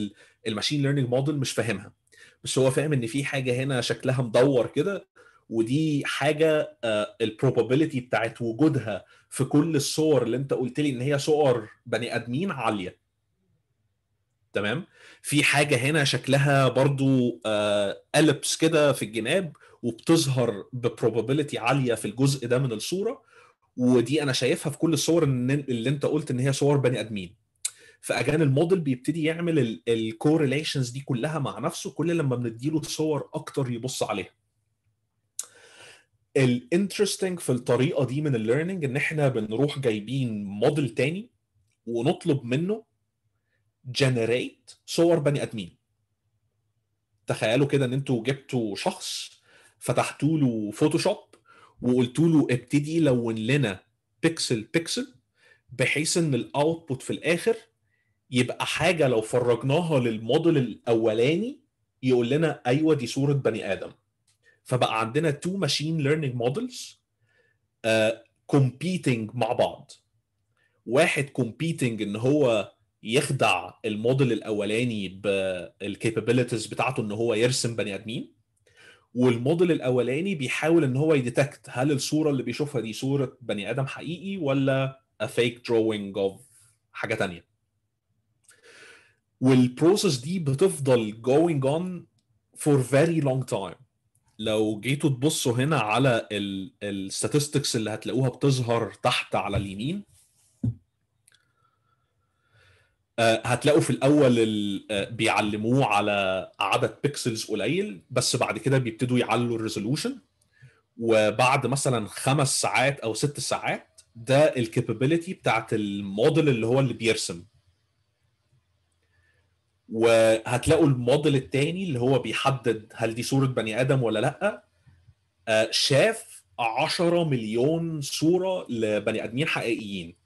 الماشين ليرنينج موديل مش فاهمها بس هو فاهم ان في حاجه هنا شكلها مدور كده ودي حاجه آه، البروبابيلتي بتاعت وجودها في كل الصور اللي انت قلت لي ان هي صور بني ادمين عاليه تمام في حاجه هنا شكلها برضو آه، البس كده في الجناب وبتظهر ببروبابيلتي عاليه في الجزء ده من الصوره ودي انا شايفها في كل الصور اللي انت قلت ان هي صور بني ادمين فاجان الموديل بيبتدي يعمل الكوريليشنز دي كلها مع نفسه كل لما بنديله صور اكتر يبص عليها الانترستنج في الطريقه دي من الليرنينج ان احنا بنروح جايبين موديل تاني ونطلب منه جنريت صور بني ادمين تخيلوا كده ان انتوا جبتوا شخص فتحتوا له فوتوشوب وقلتوا له ابتدي لون لنا بيكسل بيكسل بحيث ان الاوتبوت في الاخر يبقى حاجه لو فرجناها للموديل الاولاني يقول لنا ايوه دي صوره بني ادم فبقى عندنا تو ماشين ليرنينج مودلز كومبيتنج مع بعض واحد كومبيتنج ان هو يخدع الموديل الاولاني بالكابابيلتيز بتاعته ان هو يرسم بني ادمين والموديل الاولاني بيحاول ان هو يديتكت هل الصوره اللي بيشوفها دي صوره بني ادم حقيقي ولا فيك دروينج اوف حاجه تانية والبروسس دي بتفضل going on for very long time لو جيتوا تبصوا هنا على الستاتستكس اللي هتلاقوها بتظهر تحت على اليمين آه، هتلاقوا في الاول آه، بيعلموه على عدد بيكسلز قليل بس بعد كده بيبتدوا يعلوا الريزولوشن وبعد مثلا خمس ساعات او ست ساعات ده الكابابيلتي بتاعت الموديل اللي هو اللي بيرسم وهتلاقوا الموديل الثاني اللي هو بيحدد هل دي صوره بني ادم ولا لا آه، شاف 10 مليون صوره لبني ادمين حقيقيين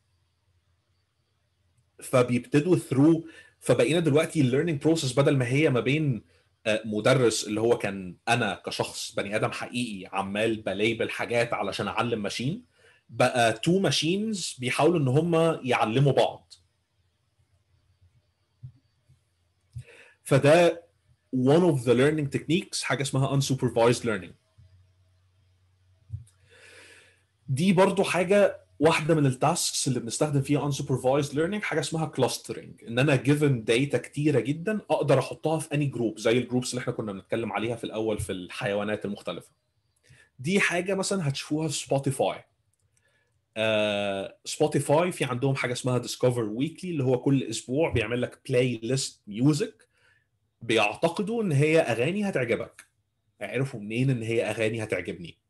فبيبتدوا ثرو فبقينا دلوقتي الليرنينج بروسيس بدل ما هي ما بين آه، مدرس اللي هو كان انا كشخص بني ادم حقيقي عمال بليبل حاجات علشان اعلم ماشين بقى تو ماشينز بيحاولوا ان هم يعلموا بعض فده one of the learning techniques حاجه اسمها unsupervised learning دي برضو حاجه واحده من التاسكس اللي بنستخدم فيها unsupervised learning حاجه اسمها clustering ان انا given data كتيره جدا اقدر احطها في اني جروب زي الجروبس اللي احنا كنا بنتكلم عليها في الاول في الحيوانات المختلفه دي حاجه مثلا هتشوفوها في سبوتيفاي آه، سبوتيفاي في عندهم حاجه اسمها ديسكفر ويكلي اللي هو كل اسبوع بيعمل لك بلاي ليست ميوزك بيعتقدوا ان هي اغاني هتعجبك عرفوا منين ان هي اغاني هتعجبني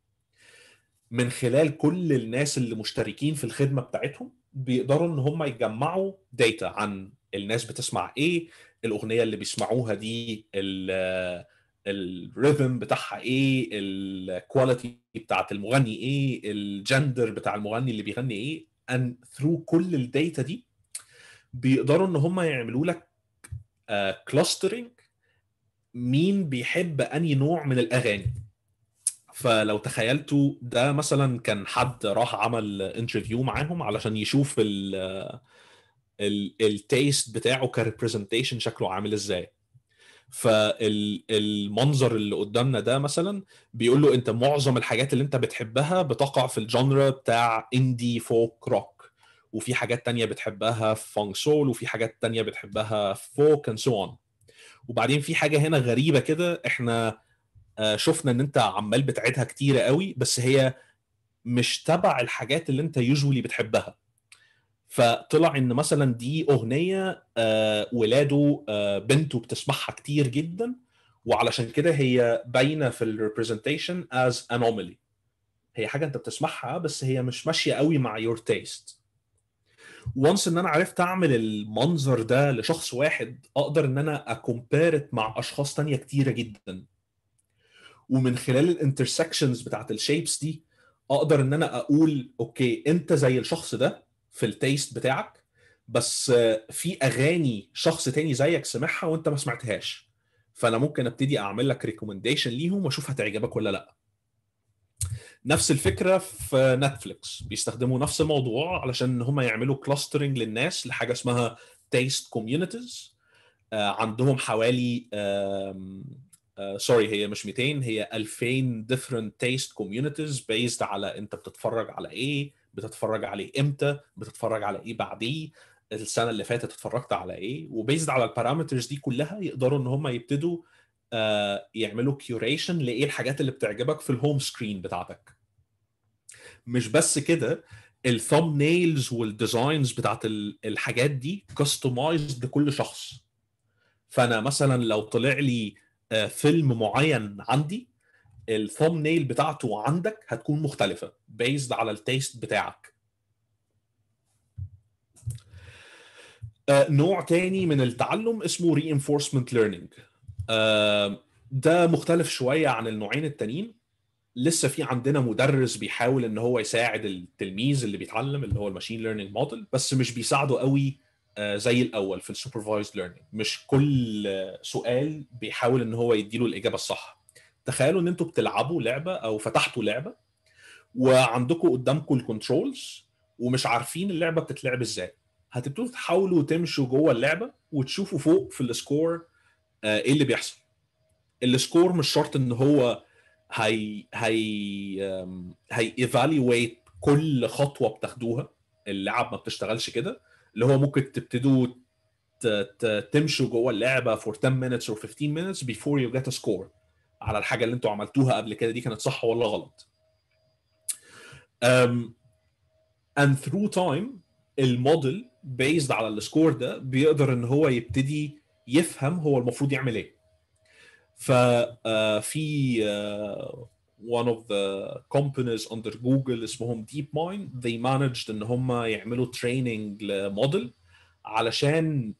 من خلال كل الناس اللي مشتركين في الخدمه بتاعتهم بيقدروا ان هم يجمعوا داتا عن الناس بتسمع ايه الاغنيه اللي بيسمعوها دي الريذم بتاعها ايه الكواليتي بتاعت المغني ايه الجندر بتاع المغني اللي بيغني ايه ان ثرو كل الداتا دي بيقدروا ان هم يعملوا لك كلاسترنج آه، مين بيحب انهي نوع من الاغاني فلو تخيلتوا ده مثلا كان حد راح عمل انترفيو معاهم علشان يشوف ال التيست بتاعه كريبرزنتيشن شكله عامل ازاي فالمنظر اللي قدامنا ده مثلا بيقول له انت معظم الحاجات اللي انت بتحبها بتقع في الجانرا بتاع اندي فوك روك وفي حاجات تانية بتحبها في فانك سول وفي حاجات تانية بتحبها في فوك اند سو اون وبعدين في حاجه هنا غريبه كده احنا آه، شفنا ان انت عمال بتعيدها كتير قوي بس هي مش تبع الحاجات اللي انت يوجولي بتحبها فطلع ان مثلا دي اغنيه آه، ولاده آه، بنته بتسمعها كتير جدا وعلشان كده هي باينه في الريبرزنتيشن از انوميلي هي حاجه انت بتسمعها بس هي مش ماشيه قوي مع يور تيست وانس ان انا عرفت اعمل المنظر ده لشخص واحد اقدر ان انا اكومبيرت مع اشخاص تانية كتيره جدا ومن خلال الانترسكشنز بتاعت الشيبس دي اقدر ان انا اقول اوكي انت زي الشخص ده في التيست بتاعك بس في اغاني شخص تاني زيك سمعها وانت ما سمعتهاش فانا ممكن ابتدي اعمل لك ريكومنديشن ليهم واشوف هتعجبك ولا لا نفس الفكره في نتفليكس بيستخدموا نفس الموضوع علشان ان هم يعملوا كلاسترنج للناس لحاجه اسمها تيست كوميونيتيز آه، عندهم حوالي سوري آه، uh, هي مش 200 هي 2000 different taste communities based على انت بتتفرج على ايه بتتفرج عليه امتى بتتفرج على ايه بعديه السنه اللي فاتت اتفرجت على ايه وبيزد على البارامترز دي كلها يقدروا ان هم يبتدوا uh, يعملوا كيوريشن لايه الحاجات اللي بتعجبك في الهوم سكرين بتاعتك مش بس كده الثوم نيلز والديزاينز بتاعت الحاجات دي كاستمايزد لكل شخص فانا مثلا لو طلع لي آه، فيلم معين عندي الثوم نيل بتاعته عندك هتكون مختلفه بيزد على التيست بتاعك آه، نوع تاني من التعلم اسمه reinforcement learning آه، ده مختلف شويه عن النوعين التانيين لسه في عندنا مدرس بيحاول ان هو يساعد التلميذ اللي بيتعلم اللي هو الماشين ليرنينج موديل بس مش بيساعده قوي آه، زي الاول في السوبرفايزد ليرنينج مش كل سؤال بيحاول ان هو يديله الاجابه الصح تخيلوا ان انتوا بتلعبوا لعبه او فتحتوا لعبه وعندكم قدامكم الكنترولز ومش عارفين اللعبه بتتلعب ازاي هتبتدوا تحاولوا تمشوا جوه اللعبه وتشوفوا فوق في السكور آه، ايه اللي بيحصل السكور مش شرط ان هو هي هي هي ايفالويت كل خطوه بتاخدوها اللعب ما بتشتغلش كده اللي هو ممكن تبتدوا تمشوا جوه اللعبه for 10 minutes or 15 minutes before you get a score على الحاجه اللي انتوا عملتوها قبل كده دي كانت صح ولا غلط. Um, and through time الموديل بيزد على السكور ده بيقدر ان هو يبتدي يفهم هو المفروض يعمل ايه. ففي آه، آه، one of the companies under جوجل اسمهم ديب مايند they managed ان هم يعملوا تريننج لموديل علشان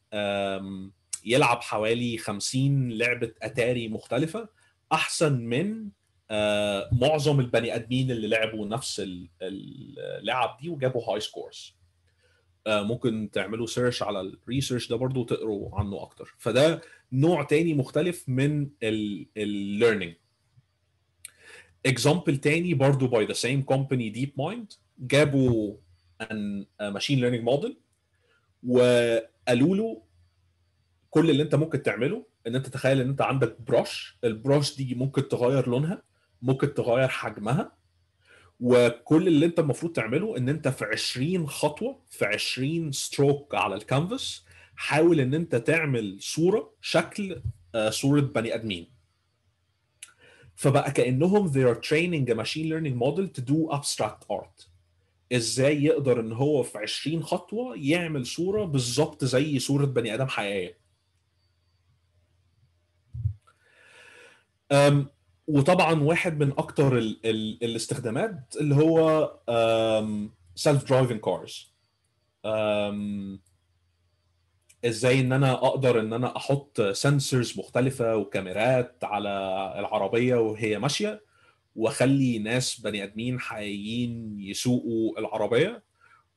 يلعب حوالي 50 لعبه اتاري مختلفه احسن من آه، معظم البني ادمين اللي لعبوا نفس اللعب دي وجابوا هاي آه، سكورز ممكن تعملوا سيرش على الريسيرش ده برضو وتقروا عنه اكتر فده نوع تاني مختلف من الليرنينج اكزامبل تاني برضو باي ذا سيم كومباني ديب مايند جابوا ان ماشين ليرنينج موديل وقالوا له كل اللي انت ممكن تعمله ان انت تخيل ان انت عندك برش البرش دي ممكن تغير لونها ممكن تغير حجمها وكل اللي انت المفروض تعمله ان انت في 20 خطوه في 20 ستروك على الكانفاس حاول ان انت تعمل صوره شكل آه، صوره بني ادمين فبقى كانهم they are training a machine learning model to do abstract art ازاي يقدر ان هو في 20 خطوه يعمل صوره بالظبط زي صوره بني ادم حقيقيه أم وطبعا واحد من اكتر ال ال الاستخدامات اللي هو سيلف درايفنج كارز ازاي ان انا اقدر ان انا احط سنسورز مختلفه وكاميرات على العربيه وهي ماشيه واخلي ناس بني ادمين حقيقيين يسوقوا العربيه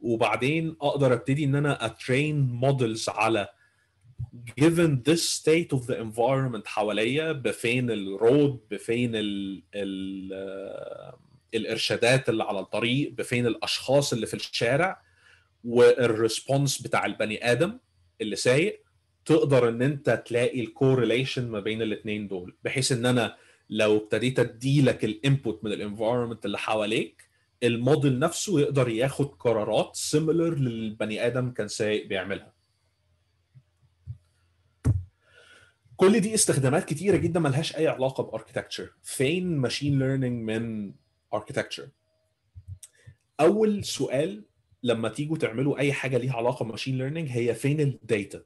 وبعدين اقدر ابتدي ان انا اترين مودلز على given this state of the environment حواليا بفين الرود بفين الـ الـ آه، الارشادات اللي على الطريق بفين الاشخاص اللي في الشارع والريسبونس بتاع البني ادم اللي سايق تقدر ان انت تلاقي الكورليشن ما بين الاثنين دول بحيث ان انا لو ابتديت اديلك الانبوت من الانفايرمنت اللي حواليك الموديل نفسه يقدر ياخد قرارات سيميلر للبني ادم كان سايق بيعملها كل دي استخدامات كتيره جدا ملهاش اي علاقه باركتكتشر فين ماشين ليرنينج من اركتكتشر اول سؤال لما تيجوا تعملوا اي حاجه ليها علاقه ماشين ليرنينج هي فين الداتا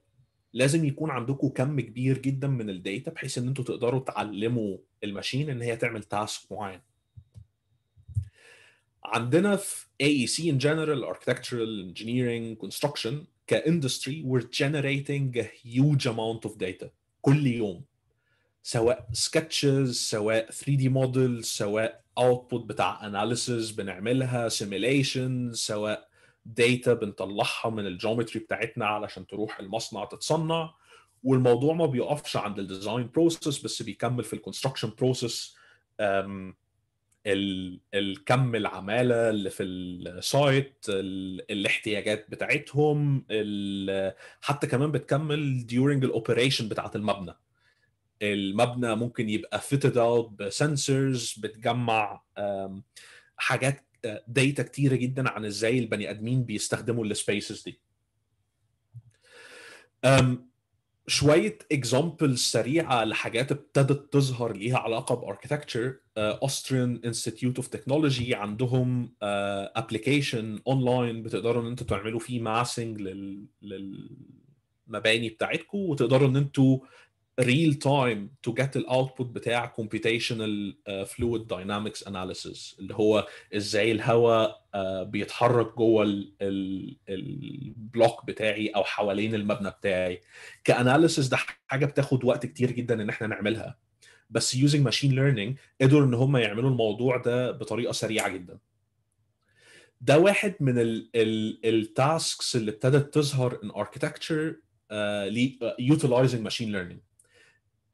لازم يكون عندكم كم كبير جدا من الداتا بحيث ان انتوا تقدروا تعلموا الماشين ان هي تعمل تاسك معين عندنا في اي سي ان جنرال اركتكتشرال انجينيرنج كونستراكشن كاندستري وير جنريتنج هيوج اماونت اوف داتا كل يوم سواء سكتشز سواء 3 دي موديل سواء اوتبوت بتاع اناليسز بنعملها سيميليشن سواء داتا بنطلعها من الجيومتري بتاعتنا علشان تروح المصنع تتصنع والموضوع ما بيقفش عند الديزاين بروسيس بس بيكمل في الكونستراكشن بروسيس الكم العماله اللي في السايت الاحتياجات بتاعتهم حتى كمان بتكمل ديورنج الاوبريشن بتاعه المبنى المبنى ممكن يبقى فيتد اوت بسنسرز بتجمع حاجات داتا كتيره جدا عن ازاي البني ادمين بيستخدموا السبيسز دي أم شويه اكزامبلز سريعه لحاجات ابتدت تظهر ليها علاقه باركتكتشر اوستريان انستيتيوت اوف تكنولوجي عندهم ابلكيشن أه، اونلاين بتقدروا ان انتوا تعملوا فيه ماسنج لل... للمباني بتاعتكم وتقدروا ان انتوا real time to get the output بتاع computational uh, fluid dynamics analysis اللي هو ازاي الهواء uh, بيتحرك جوه البلوك بتاعي او حوالين المبنى بتاعي كاناليسيس ده حاجه بتاخد وقت كتير جدا ان احنا نعملها بس using machine learning قدروا ان هم يعملوا الموضوع ده بطريقه سريعه جدا ده واحد من التاسكس اللي ابتدت تظهر in architecture uh, uh utilizing machine learning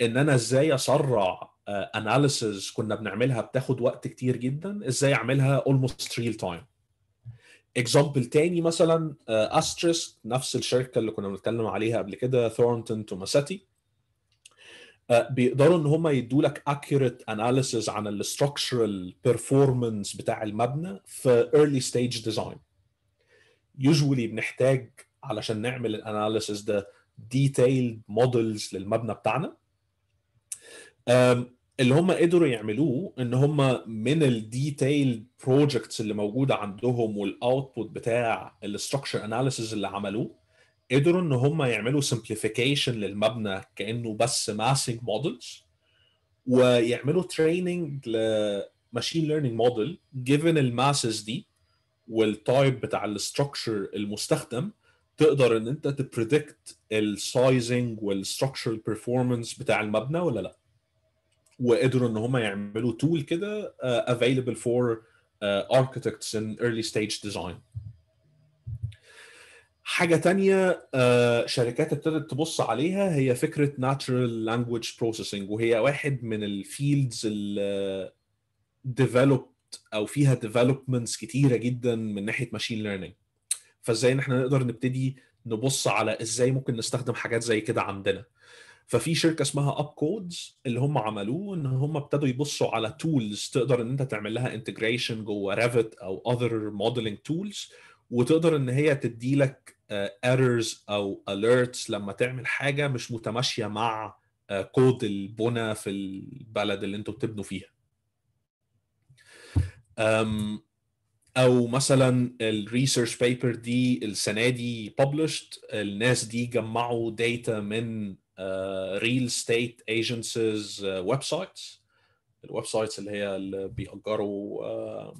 ان انا ازاي اسرع اناليسز آه, كنا بنعملها بتاخد وقت كتير جدا ازاي اعملها اولموست ريل تايم اكزامبل تاني مثلا استرس آه, نفس الشركه اللي كنا بنتكلم عليها قبل كده ثورنتون توماساتي آه, بيقدروا ان هم يدوا لك اكيوريت اناليسز عن الاستراكشرال بيرفورمانس بتاع المبنى في ايرلي ستيج ديزاين usually بنحتاج علشان نعمل الاناليسز ده ديتيلد مودلز للمبنى بتاعنا اللي هم قدروا يعملوه ان هم من الديتيل بروجكتس اللي موجوده عندهم والاوتبوت بتاع الاستراكشر اناليسيز اللي عملوه قدروا ان هم يعملوا سمبليفيكيشن للمبنى كانه بس ماسنج مودلز ويعملوا تريننج لماشين ليرنينج موديل جيفن الماسز دي والتايب بتاع الاستراكشر المستخدم تقدر ان انت تبريدكت السايزنج والستراكشرال بيرفورمانس بتاع المبنى ولا لا وقدروا ان هم يعملوا تول كده افيلبل آه، فور آه، architects ان ايرلي ستيج ديزاين حاجة تانية uh, شركات ابتدت تبص عليها هي فكرة Natural Language Processing وهي واحد من الفيلدز ال developed أو فيها developments كتيرة جدا من ناحية ماشين learning فازاي ان احنا نقدر نبتدي نبص على ازاي ممكن نستخدم حاجات زي كده عندنا ففي شركه اسمها اب كودز اللي هم عملوه ان هم ابتدوا يبصوا على تولز تقدر ان انت تعمل لها انتجريشن جوه رافت او اذر موديلنج تولز وتقدر ان هي تدي لك ايرورز آه، او اليرتس لما تعمل حاجه مش متماشيه مع كود آه، البنى في البلد اللي انتوا بتبنوا فيها او مثلا الريسيرش بيبر دي السنه دي ببلشت الناس دي جمعوا داتا من ريل ستيت ايجنسيز ويب سايتس الويب سايتس اللي هي اللي بيأجروا آه،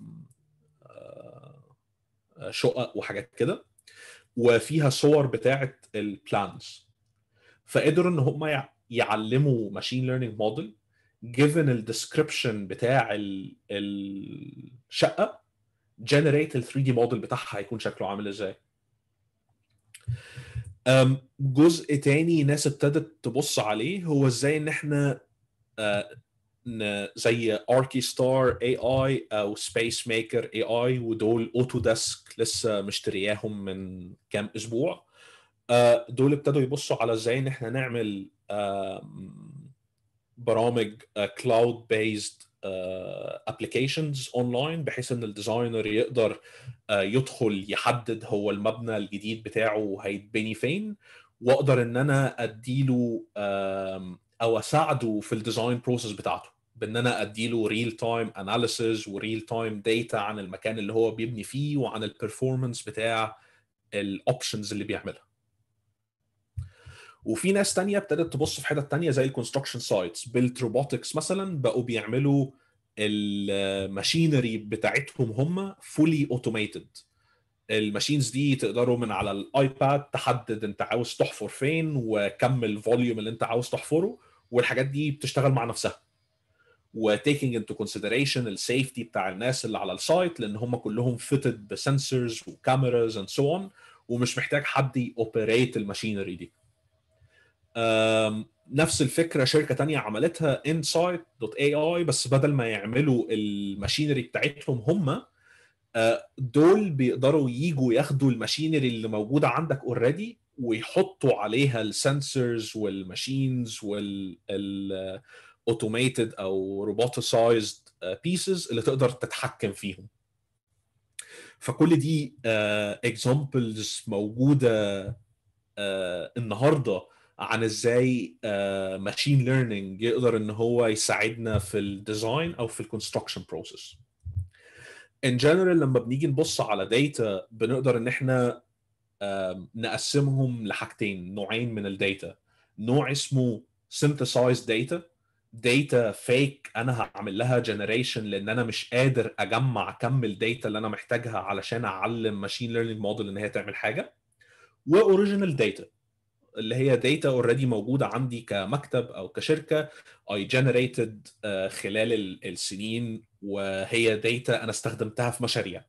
آه، شقق وحاجات كده وفيها صور بتاعه البلانز فقدروا ان هم يعلموا ماشين ليرنينج موديل جيفن الديسكربشن بتاع الشقه جنريت ال 3 دي موديل بتاعها هيكون شكله عامل ازاي جزء تاني ناس ابتدت تبص عليه هو ازاي ان احنا آه، زي اركي ستار اي اي او سبيس ميكر اي اي ودول اوتو ديسك لسه مشترياهم من كام اسبوع آه، دول ابتدوا يبصوا على ازاي ان احنا نعمل برامج كلاود آه، بيزد ابلكيشنز آه، اونلاين بحيث ان الديزاينر يقدر آه، يدخل يحدد هو المبنى الجديد بتاعه هيتبني فين واقدر ان انا اديله او اساعده في الديزاين بروسيس بتاعته بان انا اديله ريل تايم اناليسز وريل تايم داتا عن المكان اللي هو بيبني فيه وعن البرفورمانس بتاع الاوبشنز اللي بيعملها وفي ناس تانية ابتدت تبص في حتت تانية زي الكونستراكشن سايتس بيلت روبوتكس مثلا بقوا بيعملوا الماشينري بتاعتهم هم فولي اوتوميتد الماشينز دي تقدروا من على الايباد تحدد انت عاوز تحفر فين وكم الفوليوم اللي انت عاوز تحفره والحاجات دي بتشتغل مع نفسها وتيكينج انتو كونسيدريشن السيفتي بتاع الناس اللي على السايت لان هم كلهم فيتد بسنسورز وكاميراز اند سو اون ومش محتاج حد يوبريت الماشينري دي نفس الفكره شركه تانية عملتها انسايت دوت اي اي بس بدل ما يعملوا الماشينري بتاعتهم هم آه، دول بيقدروا يجوا ياخدوا الماشينري اللي موجوده عندك اوريدي ويحطوا عليها السنسورز والماشينز والاوتوميتد او روبوتسايزد آه، بيسز اللي تقدر تتحكم فيهم فكل دي اكزامبلز آه، موجوده النهارده عن ازاي ماشين آه، ليرنينج يقدر ان هو يساعدنا في الديزاين او في الكونستراكشن بروسيس ان جنرال لما بنيجي نبص على داتا بنقدر ان احنا آه، نقسمهم لحاجتين نوعين من الداتا نوع اسمه سينثسايز داتا داتا فيك انا هعمل لها جنريشن لان انا مش قادر اجمع كم الداتا اللي انا محتاجها علشان اعلم ماشين ليرنينج موديل ان هي تعمل حاجه واوريجينال داتا اللي هي داتا اوريدي موجوده عندي كمكتب او كشركه اي آه، جنريتد خلال السنين وهي داتا انا استخدمتها في مشاريع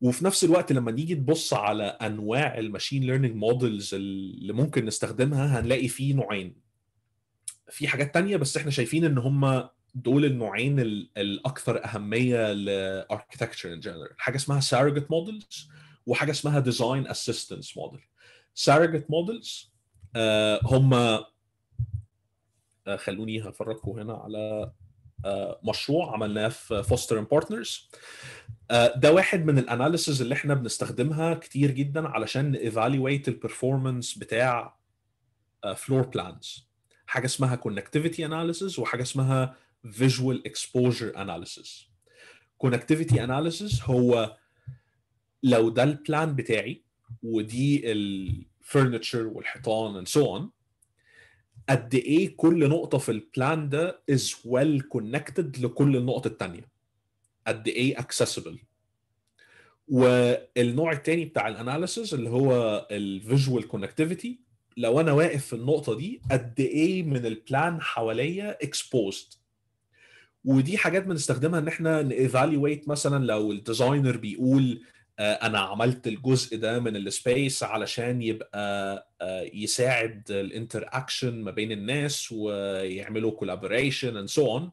وفي نفس الوقت لما نيجي نبص على انواع الماشين ليرنينج مودلز اللي ممكن نستخدمها هنلاقي فيه نوعين في حاجات تانية بس احنا شايفين ان هم دول النوعين الاكثر اهميه لاركتكتشر ان جنرال حاجه اسمها سارجت مودلز وحاجه اسمها ديزاين اسيستنس مودل سارجت models آه، هم آه، خلوني هفرجكم هنا على آه، مشروع عملناه في فوستر اند بارتنرز ده واحد من الاناليسز اللي احنا بنستخدمها كتير جدا علشان ايفالويت البرفورمانس بتاع فلور بلانز حاجه اسمها كونكتيفيتي اناليسز وحاجه اسمها فيجوال اكسبوجر اناليسز كونكتيفيتي اناليسز هو لو ده البلان بتاعي ودي الفرنتشر والحيطان اند سو اون قد ايه كل نقطه في البلان ده از ويل كونكتد لكل النقط الثانيه قد ايه اكسسبل والنوع الثاني بتاع الاناليسز اللي هو الفيجوال كونكتيفيتي لو انا واقف في النقطه دي قد ايه من البلان حواليا اكسبوزد ودي حاجات بنستخدمها ان احنا نيفالويت مثلا لو الديزاينر بيقول آه، انا عملت الجزء ده من السبيس علشان يبقى آه، يساعد الانتر اكشن ما بين الناس ويعملوا كولابوريشن اند سو اون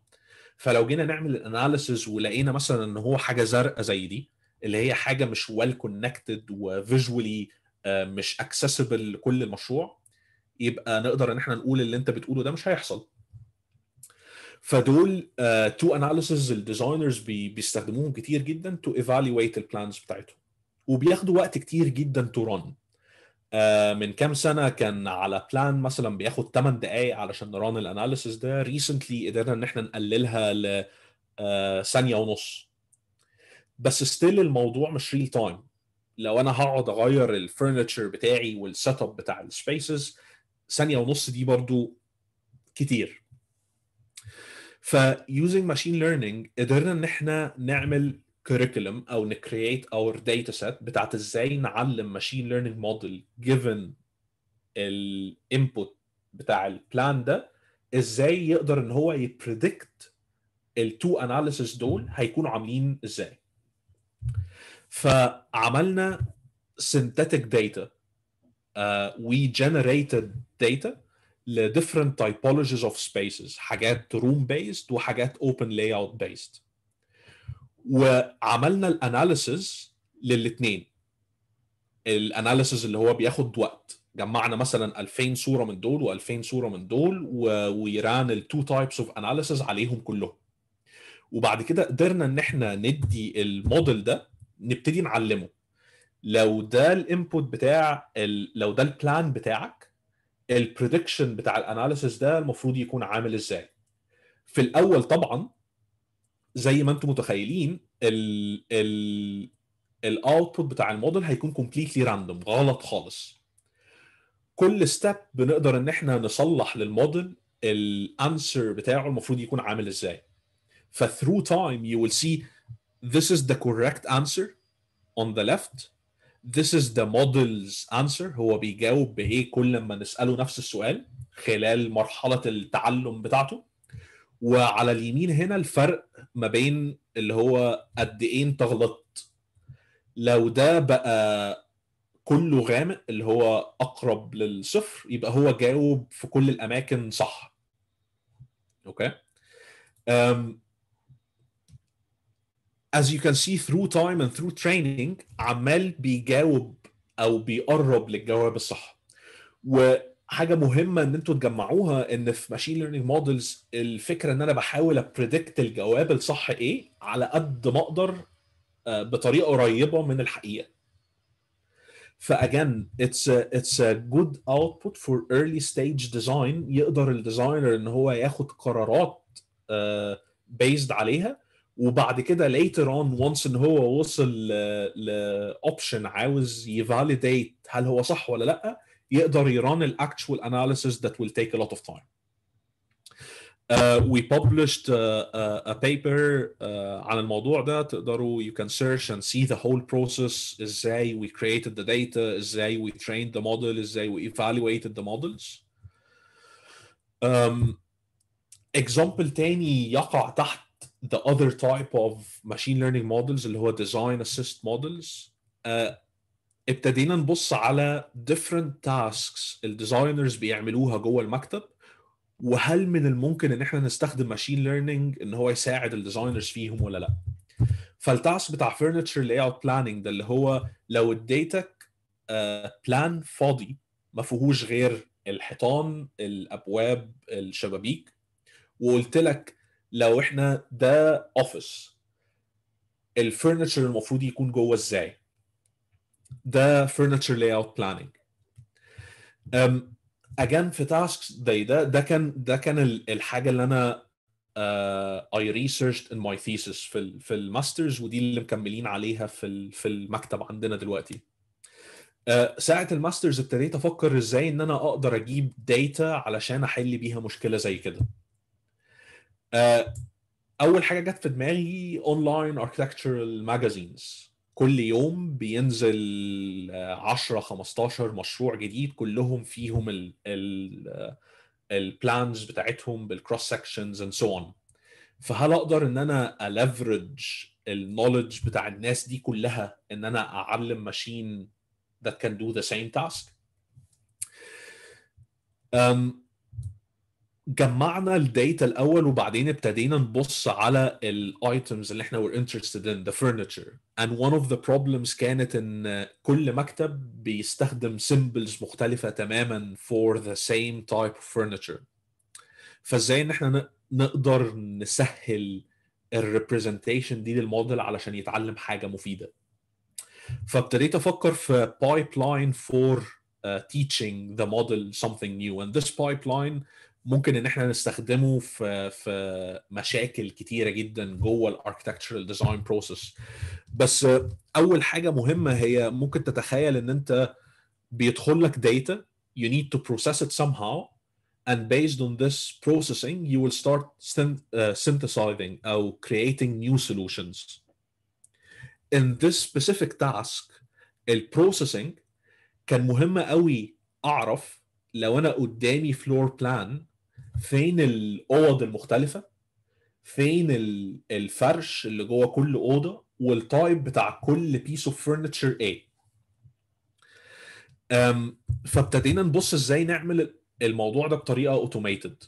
فلو جينا نعمل الاناليسز ولقينا مثلا ان هو حاجه زرقاء زي دي اللي هي حاجه مش ويل كونكتد وفيجولي مش اكسسبل لكل المشروع يبقى نقدر ان احنا نقول اللي انت بتقوله ده مش هيحصل فدول تو اناليسز الديزاينرز بيستخدموهم كتير جدا تو ايفالويت البلانز بتاعتهم وبياخدوا وقت كتير جدا تو رن uh, من كام سنه كان على بلان مثلا بياخد 8 دقائق علشان نران الاناليسز ده ريسنتلي قدرنا ان احنا نقللها ل uh, ثانيه ونص بس ستيل الموضوع مش ريل تايم لو انا هقعد اغير الفرنتشر بتاعي والسيت اب بتاع السبيسز ثانيه ونص دي برضو كتير فيوزنج ماشين ليرنينج قدرنا ان احنا نعمل curriculum او نكرييت اور داتا سيت بتاعت ازاي نعلم ماشين ليرنينج موديل جيفن الانبوت بتاع البلان ده ازاي يقدر ان هو يبريدكت التو اناليسيس دول هيكونوا عاملين ازاي فعملنا synthetic data uh, we generated data ل different typologies of spaces حاجات room based وحاجات open layout based وعملنا الاناليسز للاثنين الاناليسز اللي هو بياخد وقت جمعنا مثلا 2000 صوره من دول و2000 صوره من دول ويران التو تايبس اوف اناليسز عليهم كلهم وبعد كده قدرنا ان احنا ندي الموديل ده نبتدي نعلمه لو ده الانبوت بتاع ال... لو ده البلان بتاعك البريدكشن بتاع الاناليسيس ده المفروض يكون عامل ازاي في الاول طبعا زي ما انتم متخيلين ال ال الاوتبوت بتاع الموديل هيكون كومبليتلي راندوم غلط خالص كل ستيب بنقدر ان احنا نصلح للموديل الانسر بتاعه المفروض يكون عامل ازاي فثرو تايم يو ويل سي this is the correct answer on the left this is the model's answer هو بيجاوب بايه كل ما نساله نفس السؤال خلال مرحله التعلم بتاعته وعلى اليمين هنا الفرق ما بين اللي هو قد ايه انت غلطت لو ده بقى كله غامق اللي هو اقرب للصفر يبقى هو جاوب في كل الاماكن صح اوكي okay. Um, as you can see through time and through training عمال بيجاوب او بيقرب للجواب الصح وحاجه مهمه ان انتوا تجمعوها ان في ماشين ليرنينج مودلز الفكره ان انا بحاول ابريدكت الجواب الصح ايه على قد ما اقدر آه، بطريقه قريبه من الحقيقه فاجان اتس اتس ا جود اوتبوت فور ايرلي ستيج ديزاين يقدر الديزاينر ان هو ياخد قرارات بيزد آه، عليها وبعد كده ليتر اون وانس ان هو وصل لاوبشن عاوز يفاليديت هل هو صح ولا لا يقدر يران الاكتشوال اناليسيس ذات ويل تيك ا لوت اوف تايم وي we published uh, uh, a paper uh, عن الموضوع ده تقدروا you can search and see the whole process ازاي we created the data ازاي we trained the model ازاي we evaluated the models um, example تاني يقع تحت the other type of machine learning models اللي هو design assist models uh, ابتدينا نبص على different tasks الديزاينرز بيعملوها جوه المكتب وهل من الممكن ان احنا نستخدم ماشين ليرنينج ان هو يساعد الديزاينرز فيهم ولا لا فالتاسك بتاع فيرنتشر لاي اوت بلاننج ده اللي هو لو اديتك بلان آه، uh, فاضي ما فيهوش غير الحيطان الابواب الشبابيك وقلت لك لو احنا ده اوفيس الفرنتشر المفروض يكون جوه ازاي ده فرنتشر لاي اوت بلاننج اجان في تاسكس زي ده ده كان ده كان الحاجه اللي انا اي ريسيرشت ان ماي ثيسس في في الماسترز ودي اللي مكملين عليها في في المكتب عندنا دلوقتي uh, ساعه الماسترز ابتديت افكر ازاي ان انا اقدر اجيب داتا علشان احل بيها مشكله زي كده آه، اول حاجه جت في دماغي اونلاين اركتكتشرال ماجازينز كل يوم بينزل 10 آه، 15 مشروع جديد كلهم فيهم ال ال آه، البلانز بتاعتهم بالكروس سكشنز اند سو اون فهل اقدر ان انا الافرج النولج بتاع الناس دي كلها ان انا اعلم ماشين that can do the same task um, جمعنا الداتا الاول وبعدين ابتدينا نبص على الايتمز اللي احنا were interested in the furniture and one of the problems كانت ان كل مكتب بيستخدم symbols مختلفه تماما for the same type of furniture فازاي ان احنا نقدر نسهل الريبرزنتيشن دي للموديل علشان يتعلم حاجه مفيده فابتديت افكر في pipeline for uh, teaching the model something new and this pipeline ممكن ان احنا نستخدمه في في مشاكل كتيره جدا جوه الاركتكتشرال ديزاين بروسيس بس اول حاجه مهمه هي ممكن تتخيل ان انت بيدخل لك داتا you need to process it somehow and based on this processing you will start uh, synthesizing او creating new solutions in this specific task البروسيسنج كان مهم قوي اعرف لو انا قدامي فلور بلان فين الاوض المختلفه فين الفرش اللي جوه كل اوضه والتايب بتاع كل بيس اوف فرنتشر ايه فابتدينا نبص ازاي نعمل الموضوع ده بطريقه اوتوميتد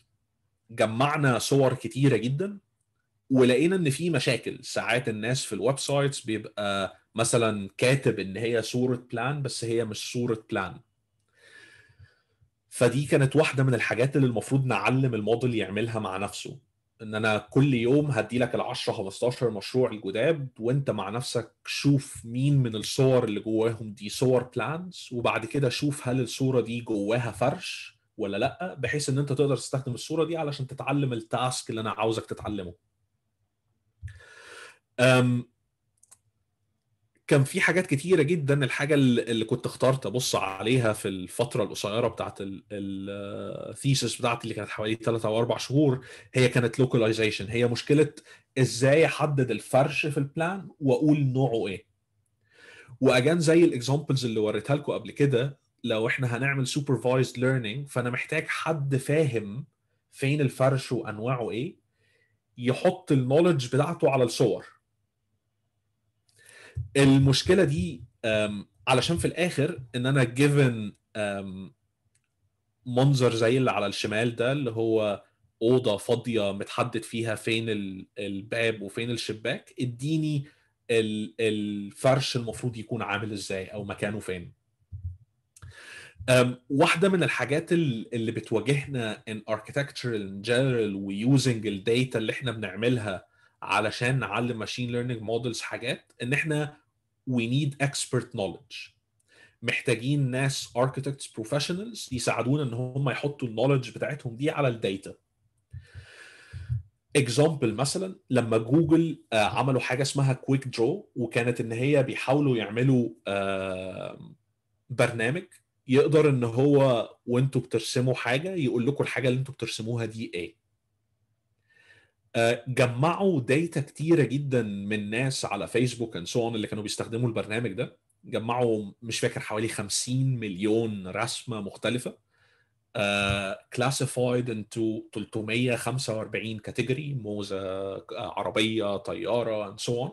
جمعنا صور كتيره جدا ولقينا ان في مشاكل ساعات الناس في الويب سايتس بيبقى مثلا كاتب ان هي صوره بلان بس هي مش صوره بلان فدي كانت واحده من الحاجات اللي المفروض نعلم الموديل يعملها مع نفسه ان انا كل يوم هدي لك ال 10 15 مشروع الجداد وانت مع نفسك شوف مين من الصور اللي جواهم دي صور بلانز وبعد كده شوف هل الصوره دي جواها فرش ولا لا بحيث ان انت تقدر تستخدم الصوره دي علشان تتعلم التاسك اللي انا عاوزك تتعلمه كان في حاجات كتيرة جدا الحاجة اللي كنت اخترت ابص عليها في الفترة القصيرة بتاعت الثيسس بتاعتي اللي كانت حوالي ثلاثة او اربع شهور هي كانت لوكاليزيشن هي مشكلة ازاي احدد الفرش في البلان واقول نوعه ايه واجان زي الاكزامبلز اللي وريتها لكم قبل كده لو احنا هنعمل سوبرفايزد ليرنينج فانا محتاج حد فاهم فين الفرش وانواعه ايه يحط النولج بتاعته على الصور المشكله دي علشان في الاخر ان انا جيفن منظر زي اللي على الشمال ده اللي هو اوضه فاضيه متحدد فيها فين الباب وفين الشباك اديني الفرش المفروض يكون عامل ازاي او مكانه فين واحده من الحاجات اللي بتواجهنا ان architecture in general ويوزنج الداتا اللي احنا بنعملها علشان نعلم ماشين learning مودلز حاجات ان احنا we need expert knowledge محتاجين ناس architects professionals يساعدونا ان هم يحطوا النولج بتاعتهم دي على الداتا اكزامبل مثلا لما جوجل آه، عملوا حاجه اسمها كويك درو وكانت ان هي بيحاولوا يعملوا آه، برنامج يقدر ان هو وانتوا بترسموا حاجه يقول لكم الحاجه اللي انتوا بترسموها دي ايه آه، جمعوا داتا كتيره جدا من ناس على فيسبوك اند سو اللي كانوا بيستخدموا البرنامج ده جمعوا مش فاكر حوالي 50 مليون رسمه مختلفه كلاسيفايد انتو 345 كاتيجوري موزه عربيه طياره اند سو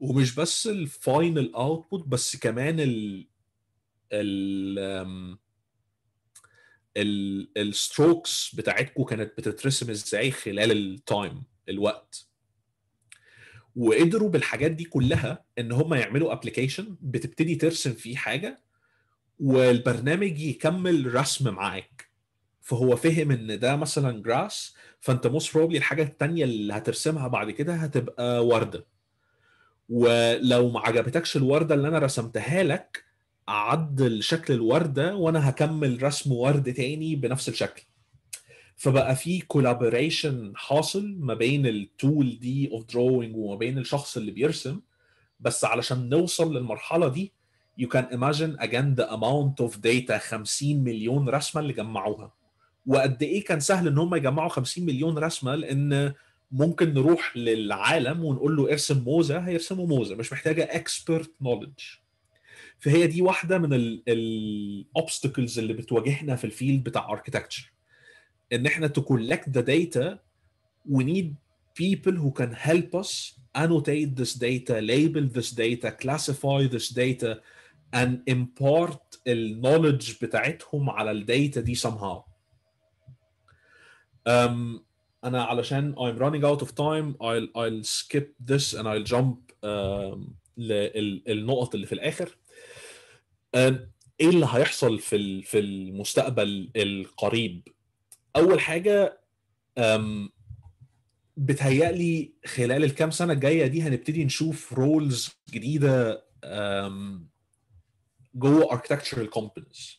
ومش بس الفاينل اوتبوت بس كمان ال ال الستروكس بتاعتكم كانت بتترسم ازاي خلال التايم الوقت وقدروا بالحاجات دي كلها ان هم يعملوا ابلكيشن بتبتدي ترسم فيه حاجه والبرنامج يكمل رسم معاك فهو فهم ان ده مثلا جراس فانت موست بروبلي الحاجه الثانيه اللي هترسمها بعد كده هتبقى ورده ولو ما عجبتكش الورده اللي انا رسمتها لك اعدل شكل الورده وانا هكمل رسم ورد تاني بنفس الشكل فبقى في كولابوريشن حاصل ما بين التول دي اوف دروينج وما بين الشخص اللي بيرسم بس علشان نوصل للمرحله دي يو كان imagine اجين ذا اماونت اوف داتا 50 مليون رسمه اللي جمعوها وقد ايه كان سهل ان هم يجمعوا 50 مليون رسمه لان ممكن نروح للعالم ونقول له ارسم موزه هيرسموا موزه مش محتاجه اكسبرت نولج فهي دي واحده من الاوبستكلز اللي بتواجهنا في الفيلد بتاع اركتكتشر ان احنا تو كولكت ذا داتا we need people who can help us annotate this data, label this data, classify this data, and impart knowledge بتاعتهم على الداتا دي somehow. Um, أنا علشان I'm running out of time, I'll, I'll skip this and I'll jump um, للنقط اللي في الآخر. ايه اللي هيحصل في في المستقبل القريب اول حاجه بتهيألي خلال الكام سنه الجايه دي هنبتدي نشوف رولز جديده جوه architectural companies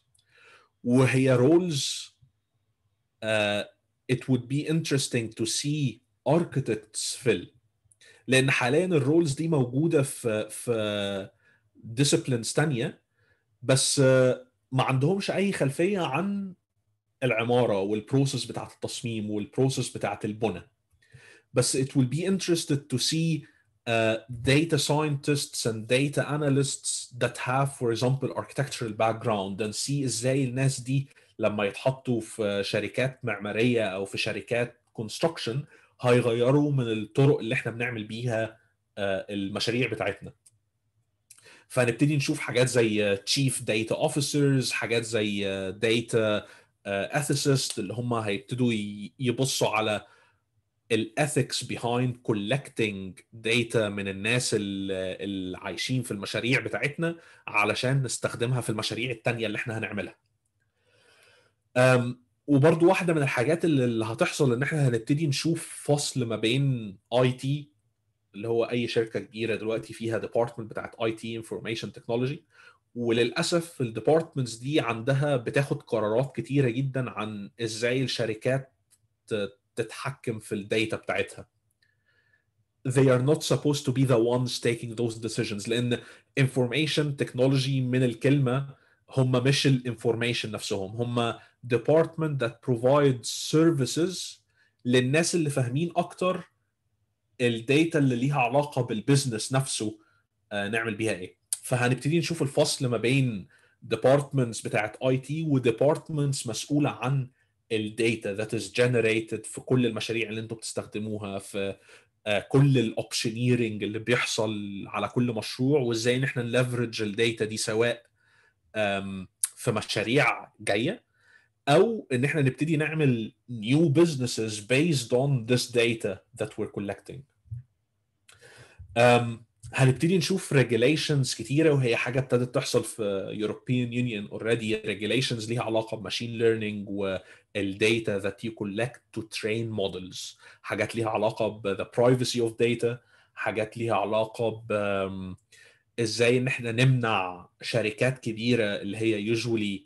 وهي رولز uh, it would be interesting to see architects fill لان حاليا الرولز دي موجوده في في disciplines ثانيه بس آه، ما عندهمش اي خلفيه عن العماره والبروسيس بتاعت التصميم والبروسيس بتاعت البنى بس it will be interested to see uh, data scientists and data analysts that have for example architectural background and see ازاي الناس دي لما يتحطوا في شركات معماريه او في شركات construction هيغيروا من الطرق اللي احنا بنعمل بيها آه، المشاريع بتاعتنا فنبتدي نشوف حاجات زي تشيف داتا اوفيسرز حاجات زي داتا اثيسيست اللي هم هيبتدوا يبصوا على الاثكس بيهايند كولكتنج داتا من الناس اللي عايشين في المشاريع بتاعتنا علشان نستخدمها في المشاريع التانية اللي احنا هنعملها وبرضو واحدة من الحاجات اللي هتحصل ان احنا هنبتدي نشوف فصل ما بين اي تي اللي هو اي شركه كبيره دلوقتي فيها ديبارتمنت بتاعت اي تي انفورميشن تكنولوجي وللاسف الديبارتمنتس دي عندها بتاخد قرارات كتيره جدا عن ازاي الشركات تتحكم في الداتا بتاعتها they are not supposed to be the ones taking those decisions لان information technology من الكلمه هم مش الانفورميشن نفسهم هم department that provides services للناس اللي فاهمين اكتر الداتا اللي ليها علاقه بالبزنس نفسه آه، نعمل بيها ايه فهنبتدي نشوف الفصل ما بين ديبارتمنتس بتاعت اي تي وديبارتمنتس مسؤوله عن الداتا ذات از جنريتد في كل المشاريع اللي انتم بتستخدموها في آه، كل الاوبشنيرنج اللي بيحصل على كل مشروع وازاي ان احنا نلفرج الداتا دي سواء في مشاريع جايه او ان احنا نبتدي نعمل نيو بزنسز بيزد اون ذس داتا ذات وير كولكتنج هنبتدي نشوف ريجيليشنز كتيره وهي حاجه ابتدت تحصل في يوروبيان يونيون اوريدي ريجيليشنز ليها علاقه بماشين ليرنينج والديتا ذات يو كولكت تو ترين مودلز حاجات ليها علاقه بذا برايفسي اوف داتا حاجات ليها علاقه ب ازاي ان احنا نمنع شركات كبيره اللي هي يوجولي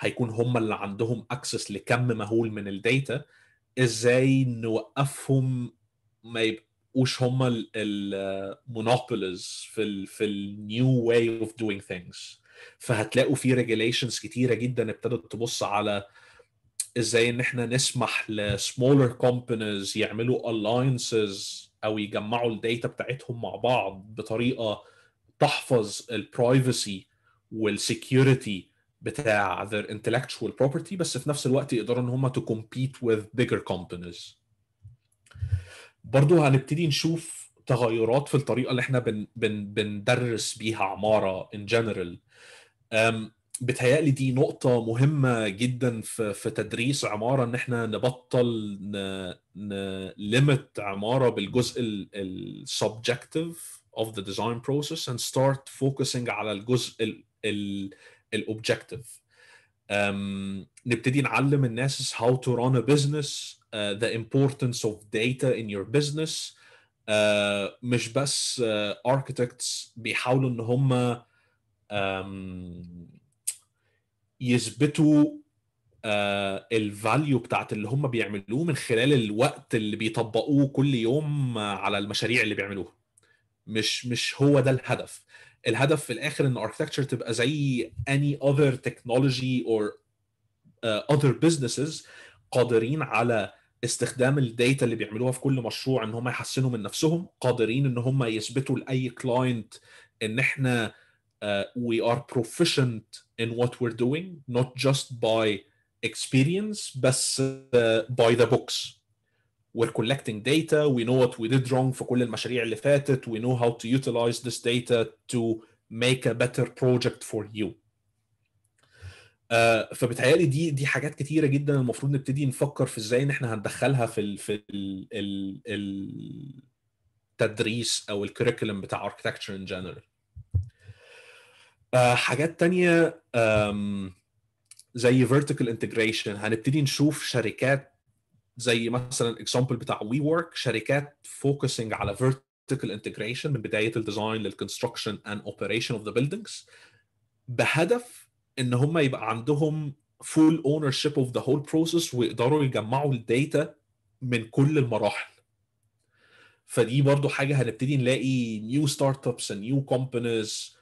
هيكون هم اللي عندهم اكسس لكم مهول من الداتا ازاي نوقفهم ما يبقى وش هم المونوبوليز في الـ في النيو واي اوف دوينج ثينجز فهتلاقوا في ريجيليشنز كتيره جدا ابتدت تبص على ازاي ان احنا نسمح لسمولر كومبانيز يعملوا الاينسز او يجمعوا الداتا بتاعتهم مع بعض بطريقه تحفظ البرايفسي والسكيورتي بتاع their intellectual property بس في نفس الوقت يقدروا ان هم to compete with bigger companies برضه هنبتدي نشوف تغيرات في الطريقه اللي احنا بن بن بندرس بيها عماره ان جنرال بتهيألي دي نقطة مهمة جدا في, في تدريس عمارة ان احنا نبطل نلمت عمارة بالجزء السبجكتيف of the design process and start focusing على الجزء الاوبجكتيف um, نبتدي نعلم الناس how to run a business آه، the importance of data in your business uh, مش بس uh, architects بيحاولوا ان هم um, يثبتوا الفاليو بتاعت اللي هم بيعملوه من خلال الوقت اللي بيطبقوه كل يوم على المشاريع اللي بيعملوها مش مش هو ده الهدف الهدف في الاخر ان architecture تبقى زي any other technology or uh, other businesses قادرين على استخدام الداتا اللي بيعملوها في كل مشروع ان هم يحسنوا من نفسهم قادرين ان هم يثبتوا لاي كلاينت ان احنا uh, we are proficient in what we're doing not just by experience بس uh, by the books we're collecting data we know what we did wrong في كل المشاريع اللي فاتت we know how to utilize this data to make a better project for you آه، فبتهيألي دي دي حاجات كتيره جدا المفروض نبتدي نفكر في ازاي ان احنا هندخلها في الـ في ال ال التدريس او الكريكولم بتاع اركتكتشر ان جنرال حاجات تانية زي vertical integration هنبتدي نشوف شركات زي مثلا اكزامبل بتاع وي ورك شركات فوكسنج على vertical integration من بدايه الديزاين للكونستراكشن اند اوبريشن اوف ذا بيلدينجز بهدف ان هم يبقى عندهم فول اونر شيب اوف ذا هول بروسيس ويقدروا يجمعوا الداتا من كل المراحل فدي برضو حاجه هنبتدي نلاقي نيو ستارت ابس نيو كومبانيز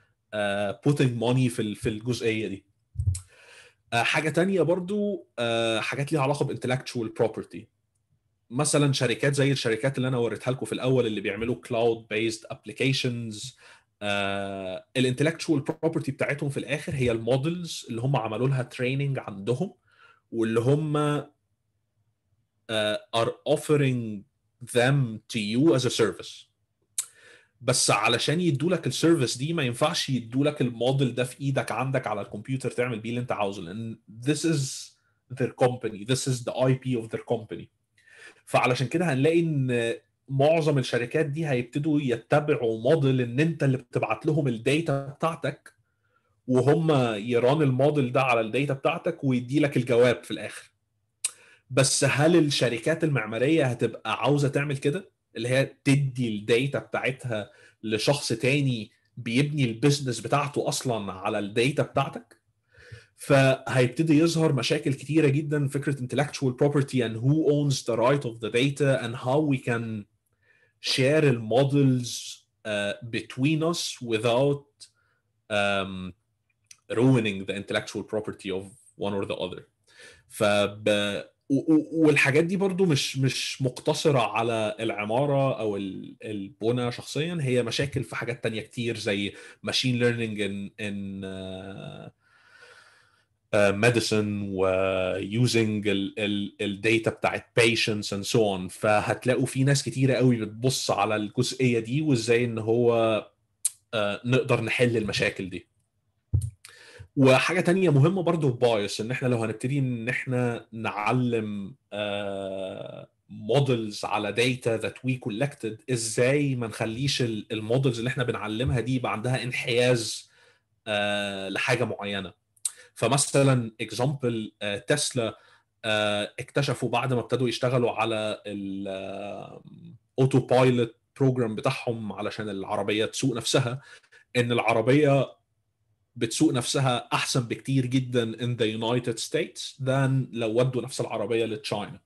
بوتينج ماني في في الجزئيه دي uh, حاجه تانية برضو uh, حاجات ليها علاقه بانتلكتشوال بروبرتي مثلا شركات زي الشركات اللي انا وريتها لكم في الاول اللي بيعملوا كلاود بيست ابلكيشنز آه، الانتلكتشوال بروبرتي بتاعتهم في الاخر هي المودلز اللي هم عملوا لها تريننج عندهم واللي هم ار اوفرنج ذم تو يو از ا سيرفيس بس علشان يدوا لك السيرفيس دي ما ينفعش يدوا لك الموديل ده في ايدك عندك على الكمبيوتر تعمل بيه اللي انت عاوزه لان this is their company this is the IP of their company فعلشان كده هنلاقي ان معظم الشركات دي هيبتدوا يتبعوا موديل ان انت اللي بتبعت لهم الداتا بتاعتك وهم يران الموديل ده على الداتا بتاعتك ويدي لك الجواب في الاخر بس هل الشركات المعماريه هتبقى عاوزه تعمل كده اللي هي تدي الداتا بتاعتها لشخص تاني بيبني البيزنس بتاعته اصلا على الداتا بتاعتك فهيبتدي يظهر مشاكل كتيره جدا فكره intellectual property and who owns the right of the data and how we can share المودلز uh, between us without um, ruining the intellectual property of one or the other ف والحاجات دي برضو مش مش مقتصرة على العمارة أو البنى شخصيا هي مشاكل في حاجات تانية كتير زي ماشين ليرنينج ان ان ميديسن ويوزنج الداتا بتاعت بيشنس اند سو اون فهتلاقوا في ناس كتيره قوي بتبص على الجزئيه دي وازاي ان هو آه، نقدر نحل المشاكل دي وحاجه تانية مهمه برضو بايس ان احنا لو هنبتدي ان احنا نعلم مودلز آه، على داتا ذات وي كولكتد ازاي ما نخليش المودلز اللي احنا بنعلمها دي يبقى عندها انحياز آه، لحاجه معينه فمثلا اكزامبل آه، تسلا آه، اكتشفوا بعد ما ابتدوا يشتغلوا على الاوتو بايلوت بروجرام بتاعهم علشان العربيه تسوق نفسها ان العربيه بتسوق نفسها احسن بكتير جدا ان ذا يونايتد ستيتس than لو ودوا نفس العربيه لتشاينا.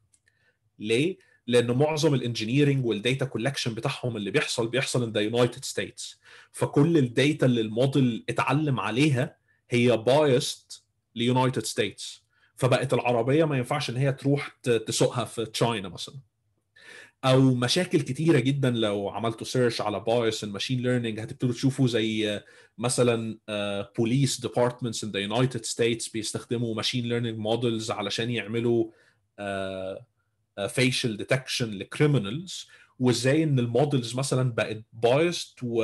ليه؟ لان معظم الانجينيرنج والديتا كولكشن بتاعهم اللي بيحصل بيحصل ان ذا يونايتد ستيتس فكل الديتا اللي الموديل اتعلم عليها هي بايست ليونايتد ستيتس فبقت العربيه ما ينفعش ان هي تروح تسوقها في تشاينا مثلا او مشاكل كتيره جدا لو عملتوا سيرش على بايس الماشين ليرنينج هتبتدوا تشوفوا زي مثلا بوليس ديبارتمنتس ان ذا يونايتد ستيتس بيستخدموا ماشين ليرنينج مودلز علشان يعملوا فيشل ديتكشن لكريمنالز وازاي ان المودلز مثلا بقت بايست و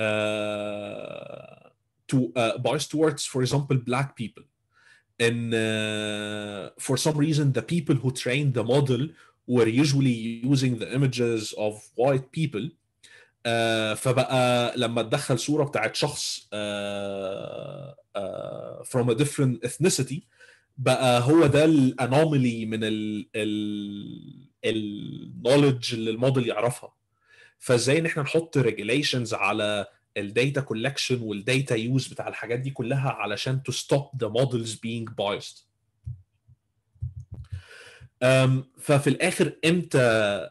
uh, to uh, bias towards, for example, black people. And uh, for some reason, the people who trained the model were usually using the images of white people. Uh, فبقى لما تدخل صوره بتاعت شخص from a different ethnicity بقى هو ده الانومالي من ال ال النولج اللي الموديل يعرفها فازاي ان احنا نحط regulations على الداتا كولكشن والداتا يوز بتاع الحاجات دي كلها علشان تو ستوب ذا مودلز بينج بايست ففي الاخر امتى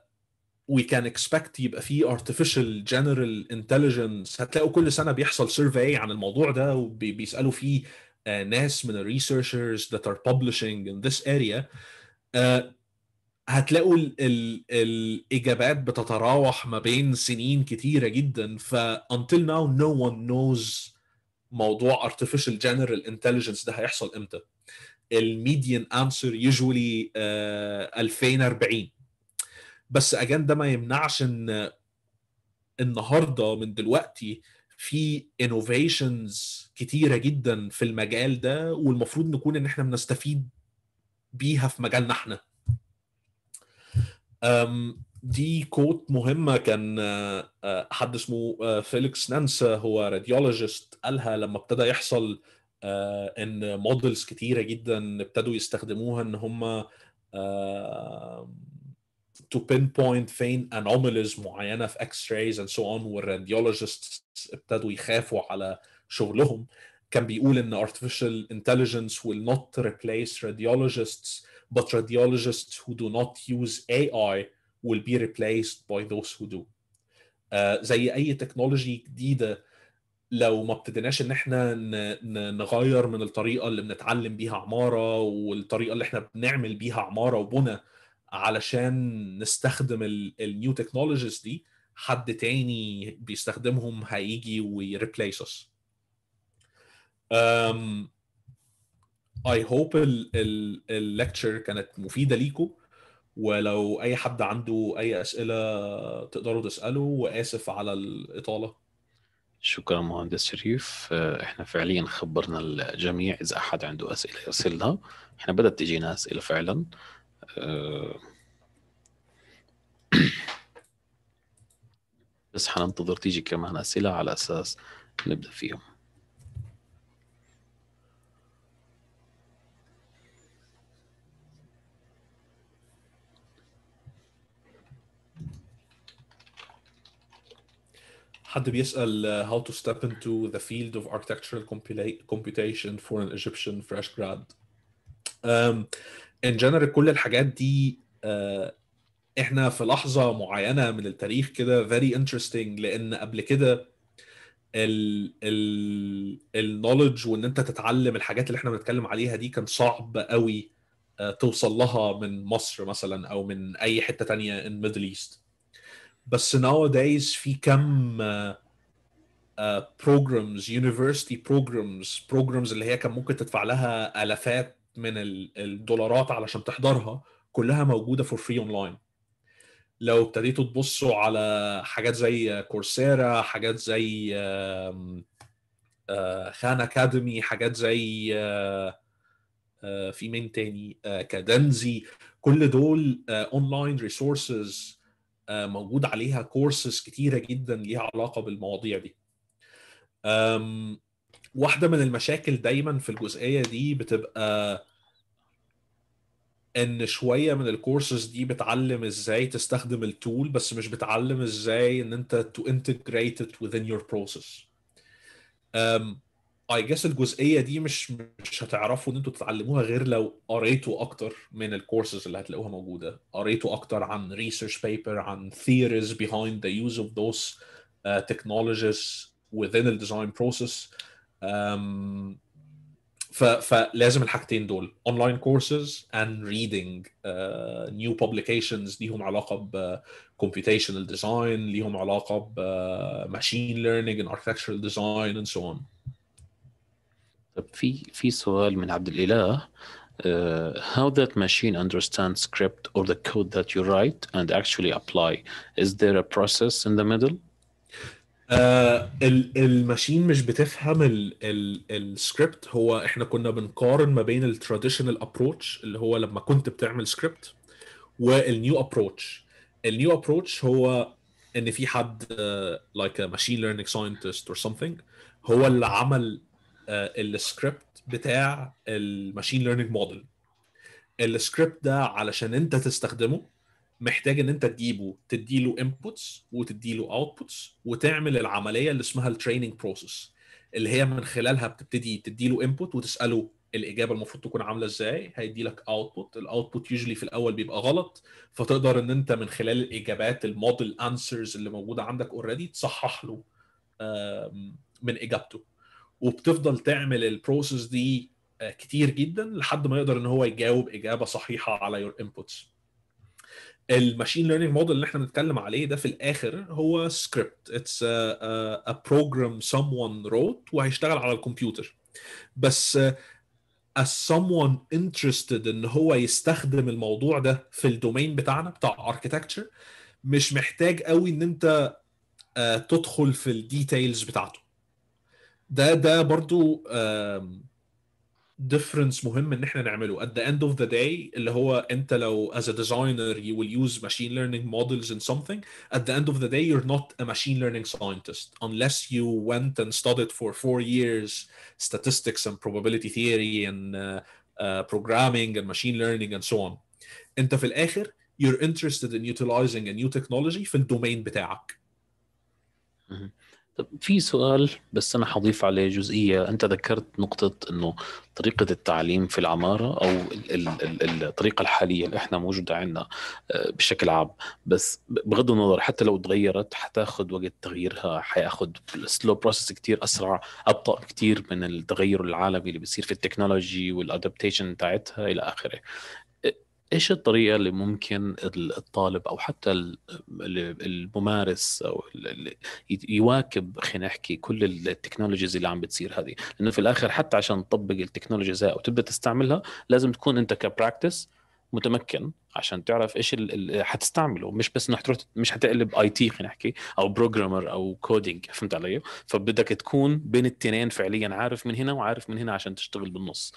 we can expect يبقى في artificial general intelligence هتلاقوا كل سنه بيحصل survey عن الموضوع ده وبيسالوا فيه آه، ناس من الريسيرشرز that are publishing in this area أه، هتلاقوا الـ الـ الاجابات بتتراوح ما بين سنين كتيره جدا ف until now no one knows موضوع artificial general intelligence ده هيحصل امتى الميديان انسر يوجوالي 2040 بس اجان ده ما يمنعش ان النهارده من دلوقتي في انوفيشنز كتيره جدا في المجال ده والمفروض نكون ان احنا بنستفيد بيها في مجالنا احنا دي كوت مهمه كان آه، حد اسمه آه، فيليكس نانس هو راديولوجيست قالها لما ابتدى يحصل آه، ان مودلز كتيره جدا ابتدوا يستخدموها ان هم تو بين بوينت فين anomalies معينه في اكس رايز اند سو اون والراديولوجيست ابتدوا يخافوا على شغلهم كان بيقول ان ارتفيشال انتليجنس ويل نوت ريبليس راديولوجيستس but radiologists who do not use AI will be replaced by those who do. Uh, زي اي تكنولوجي جديده لو ما ابتديناش ان احنا نغير من الطريقه اللي بنتعلم بيها عماره والطريقه اللي احنا بنعمل بيها عماره وبنى علشان نستخدم النيو تكنولوجيز دي حد تاني بيستخدمهم هيجي ويريبليس اس اي هوب الليكتشر كانت مفيده ليكم ولو اي حد عنده اي اسئله تقدروا تساله واسف على الاطاله شكرا مهندس شريف آه، احنا فعليا خبرنا الجميع اذا احد عنده اسئله يرسلها احنا بدات تجينا اسئله فعلا آه، بس حننتظر تيجي كمان اسئله على اساس نبدا فيهم حد بيسال uh, how to step into the field of architectural computation for an Egyptian fresh grad um, in general كل الحاجات دي uh, احنا في لحظه معينه من التاريخ كده very interesting لان قبل كده ال ال knowledge وان انت تتعلم الحاجات اللي احنا بنتكلم عليها دي كان صعب قوي uh, توصل لها من مصر مثلا او من اي حته تانية in Middle East بس ناو دايز في كم بروجرامز يونيفرستي بروجرامز بروجرامز اللي هي كان ممكن تدفع لها الافات من الدولارات علشان تحضرها كلها موجوده فور فري اونلاين لو ابتديتوا تبصوا على حاجات زي كورسيرا حاجات زي خان اكاديمي آه، حاجات زي آه، آه، في مين تاني كادنزي كل دول اونلاين ريسورسز آه، موجود عليها كورسز كتيره جدا ليها علاقه بالمواضيع دي واحده من المشاكل دايما في الجزئيه دي بتبقى ان شويه من الكورسز دي بتعلم ازاي تستخدم التول بس مش بتعلم ازاي ان انت تو انتجريت ات within your process اي جس الجزئيه دي مش مش هتعرفوا ان انتوا تتعلموها غير لو قريتوا اكتر من الكورسز اللي هتلاقوها موجوده قريتوا اكتر عن ريسيرش بيبر عن ثيريز بيهايند ذا يوز اوف those تكنولوجيز uh, technologies within the design um, ف, فلازم الحاجتين دول اونلاين كورسز اند ريدنج نيو بابليكيشنز ليهم علاقه ب بكمبيوتيشنال ديزاين ليهم علاقه ب ماشين ليرنينج اند اركتكتشرال ديزاين اند سو اون طب في في سؤال من عبد الاله Uh, how that machine understands script or the code that you write and actually apply is there a process in the middle آه، الماشين الماشين مش بتفهم السكريبت هو احنا كنا بنقارن ما بين الترديشنال ابروتش اللي هو لما كنت بتعمل سكريبت والنيو ابروتش النيو ابروتش هو ان في حد لايك ماشين ليرنينج ساينتست اور سمثينج هو اللي عمل آه، السكريبت بتاع الماشين ليرنينج موديل السكريبت ده علشان انت تستخدمه محتاج ان انت تجيبه تديله انبوتس وتديله اوتبوتس وتعمل العمليه اللي اسمها التريننج بروسيس اللي هي من خلالها بتبتدي تديله انبوت وتساله الاجابه المفروض تكون عامله ازاي هيدي لك اوتبوت الاوتبوت يوجلي في الاول بيبقى غلط فتقدر ان انت من خلال الاجابات الموديل انسرز اللي موجوده عندك اوريدي تصحح له من اجابته وبتفضل تعمل البروسيس دي آه، كتير جدا لحد ما يقدر ان هو يجاوب اجابه صحيحه على يور انبوتس الماشين ليرنينج موديل اللي احنا بنتكلم عليه ده في الاخر هو سكريبت اتس ا بروجرام someone روت وهيشتغل على الكمبيوتر بس آه، as someone interested ان هو يستخدم الموضوع ده في الدومين بتاعنا بتاع اركيتكتشر مش محتاج قوي ان انت آه، تدخل في الديتيلز بتاعته ده ده برضو ديفرنس مهم ان احنا نعمله at the end of the day اللي هو انت لو as a designer you will use machine learning models in something at the end of the day you're not a machine learning scientist unless you went and studied for four years statistics and probability theory and uh, uh, programming and machine learning and so on انت في الاخر you're interested in utilizing a new technology في الدومين بتاعك في سؤال بس انا حضيف عليه جزئيه انت ذكرت نقطه انه طريقه التعليم في العماره او ال ال الطريقه الحاليه اللي احنا موجوده عندنا آه، بشكل عام بس بغض النظر حتى لو تغيرت حتاخذ وقت تغييرها حياخذ السلو بروسس كثير اسرع ابطا كثير من التغير العالمي اللي بيصير في التكنولوجي والادابتيشن تاعتها الى اخره ايش الطريقه اللي ممكن الطالب او حتى الممارس او يواكب خلينا نحكي كل التكنولوجيز اللي عم بتصير هذه لانه في الاخر حتى عشان تطبق التكنولوجيز هاي او تبدا تستعملها لازم تكون انت كبراكتس متمكن عشان تعرف ايش اللي حتستعمله مش بس انه حتروح مش حتقلب اي تي خلينا نحكي او بروجرامر او كودينج فهمت علي فبدك تكون بين التنين فعليا عارف من هنا وعارف من هنا عشان تشتغل بالنص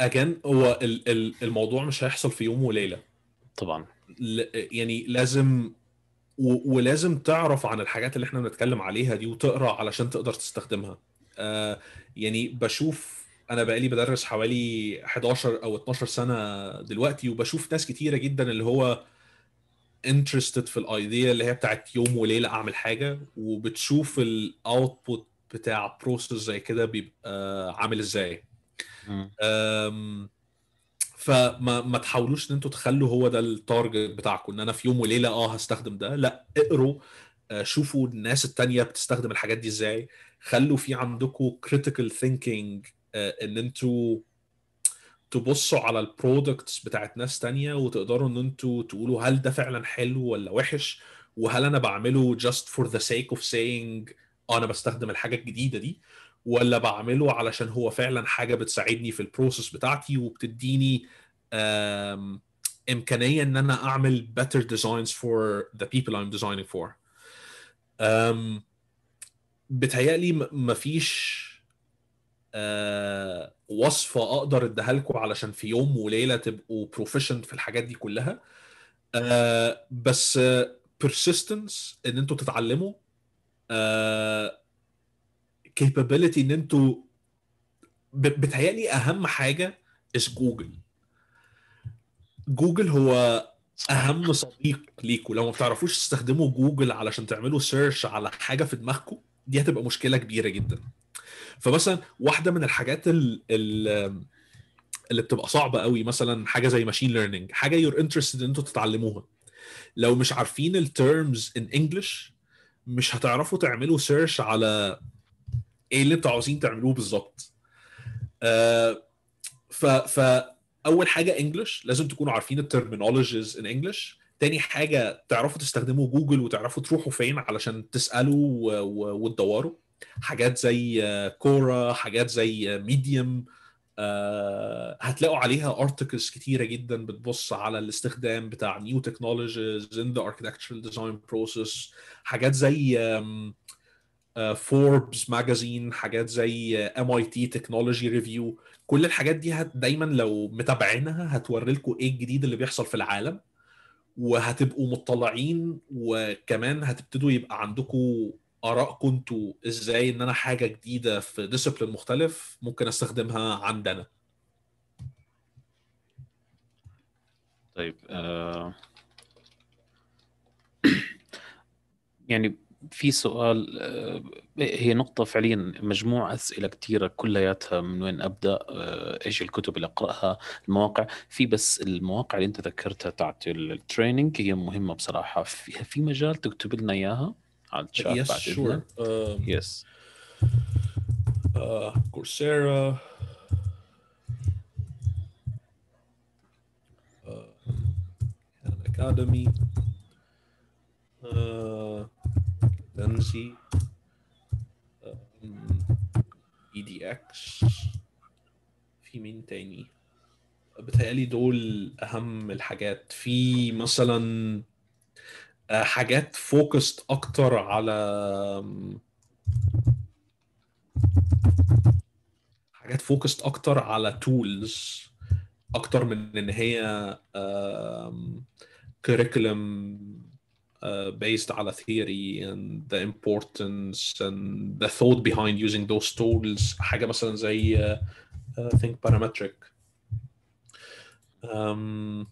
اجان هو ال ال الموضوع مش هيحصل في يوم وليله طبعا ل يعني لازم ولازم تعرف عن الحاجات اللي احنا بنتكلم عليها دي وتقرا علشان تقدر تستخدمها آه يعني بشوف انا بقالي بدرس حوالي 11 او 12 سنه دلوقتي وبشوف ناس كتيره جدا اللي هو انترستد في الايديا اللي هي بتاعت يوم وليله اعمل حاجه وبتشوف الاوتبوت بتاع بروسس زي كده بيبقى عامل ازاي فما ما تحاولوش ان انتوا تخلوا هو ده التارجت بتاعكم ان انا في يوم وليله اه هستخدم ده لا اقروا آه، شوفوا الناس التانية بتستخدم الحاجات دي ازاي خلوا في عندكم كريتيكال آه، ثينكينج ان انتوا تبصوا على البرودكتس بتاعت ناس تانية وتقدروا ان انتوا تقولوا هل ده فعلا حلو ولا وحش وهل انا بعمله just for the sake of saying انا بستخدم الحاجة الجديدة دي ولا بعمله علشان هو فعلا حاجه بتساعدني في البروسس بتاعتي وبتديني امكانيه ان انا اعمل better designs for the people I'm designing for. بتهيألي مفيش وصفه اقدر اديها لكم علشان في يوم وليله تبقوا بروفيشنت في الحاجات دي كلها بس persistence ان انتوا تتعلموا كيبابيلتي ان انتوا بتهيألي اهم حاجه از جوجل جوجل هو اهم صديق ليكوا لو ما بتعرفوش تستخدموا جوجل علشان تعملوا سيرش على حاجه في دماغكم دي هتبقى مشكله كبيره جدا فمثلا واحده من الحاجات ال ال اللي بتبقى صعبه قوي مثلا حاجه زي ماشين ليرنينج حاجه يور انترستد ان انتوا تتعلموها لو مش عارفين التيرمز ان انجلش مش هتعرفوا تعملوا سيرش على ايه اللي انتوا عاوزين تعملوه بالظبط آه، ف ف فاول حاجه انجلش لازم تكونوا عارفين الترمينولوجيز ان انجلش تاني حاجه تعرفوا تستخدموا جوجل وتعرفوا تروحوا فين علشان تسالوا وتدوروا حاجات زي كورا آه، حاجات زي ميديوم آه، هتلاقوا عليها ارتكلز كتيره جدا بتبص على الاستخدام بتاع نيو تكنولوجيز ان ذا اركتكتشرال ديزاين بروسيس حاجات زي فوربس آه، ماجازين حاجات زي ام اي تي تكنولوجي ريفيو كل الحاجات دي هت دايما لو متابعينها هتوري لكم ايه الجديد اللي بيحصل في العالم وهتبقوا مطلعين وكمان هتبتدوا يبقى عندكم اراء كنتوا ازاي ان انا حاجه جديده في ديسيبلين مختلف ممكن استخدمها عندنا طيب آه... يعني في سؤال آه، هي نقطة فعليا مجموعة أسئلة كثيرة كلياتها من وين أبدأ آه، إيش الكتب اللي أقرأها المواقع في بس المواقع اللي أنت ذكرتها تاعت التريننج هي مهمة بصراحة في, في مجال تكتب لنا إياها على الشات yes, بعد sure. um, yes. uh, Coursera uh, Academy uh, dependency آه، EDX في مين تاني بتهيألي دول أهم الحاجات في مثلا آه، حاجات فوكست أكتر على حاجات فوكست أكتر على تولز أكتر من إن هي كريكولم uh, based على theory and the importance and the thought behind using those tools حاجه مثلا زي uh, uh, think parametric um,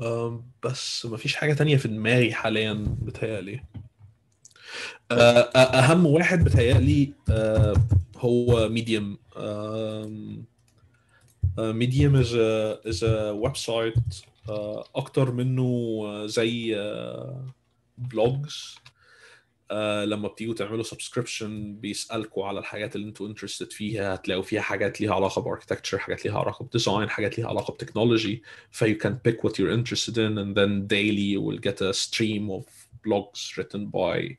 um, بس فيش حاجه تانية في دماغي حاليا بتهيألي uh, اهم واحد بتهيألي uh, هو medium ميديم از از ويب سايت اكتر منه آه، زي بلوجز آه، آه، لما بتيجوا تعملوا سبسكريبشن بيسالكوا على الحاجات اللي انتوا انترستد فيها هتلاقوا فيها حاجات ليها علاقه باركتكتشر حاجات ليها علاقه بديزاين حاجات ليها علاقه بتكنولوجي فيو كان بيك وات يور انترستد ان اند ذن ديلي ويل جيت ا ستريم اوف blogs written by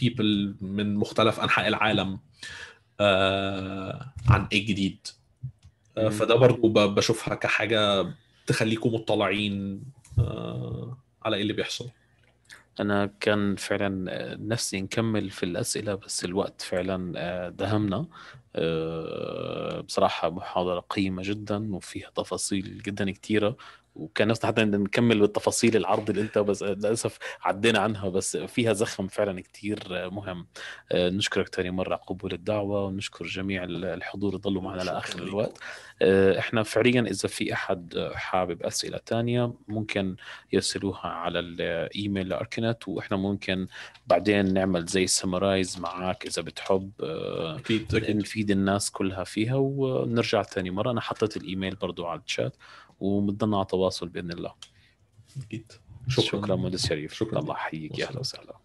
بيبل people من مختلف انحاء العالم uh, عن ايه جديد فده برضو بشوفها كحاجه تخليكم مطلعين آه، على ايه اللي بيحصل انا كان فعلا آه، نفسي نكمل في الاسئله بس الوقت فعلا آه، دهمنا بصراحه محاضره قيمه جدا وفيها تفاصيل جدا كثيره وكان نفسي حتى نكمل بالتفاصيل العرض اللي انت بس للاسف عدينا عنها بس فيها زخم فعلا كثير مهم آه، نشكرك ثاني مره على قبول الدعوه ونشكر جميع الحضور ضلوا معنا لاخر الوقت آه، احنا فعليا اذا في احد حابب اسئله ثانيه ممكن يرسلوها على الايميل لاركنت واحنا ممكن بعدين نعمل زي سمرايز معك اذا بتحب آه، نفيد الناس كلها فيها ونرجع ثاني مره انا حطيت الايميل برضو على الشات وبنضلنا على تواصل باذن الله اكيد شكرا شكرا مهندس شريف شكرا الله يحييك اهلا وسهلا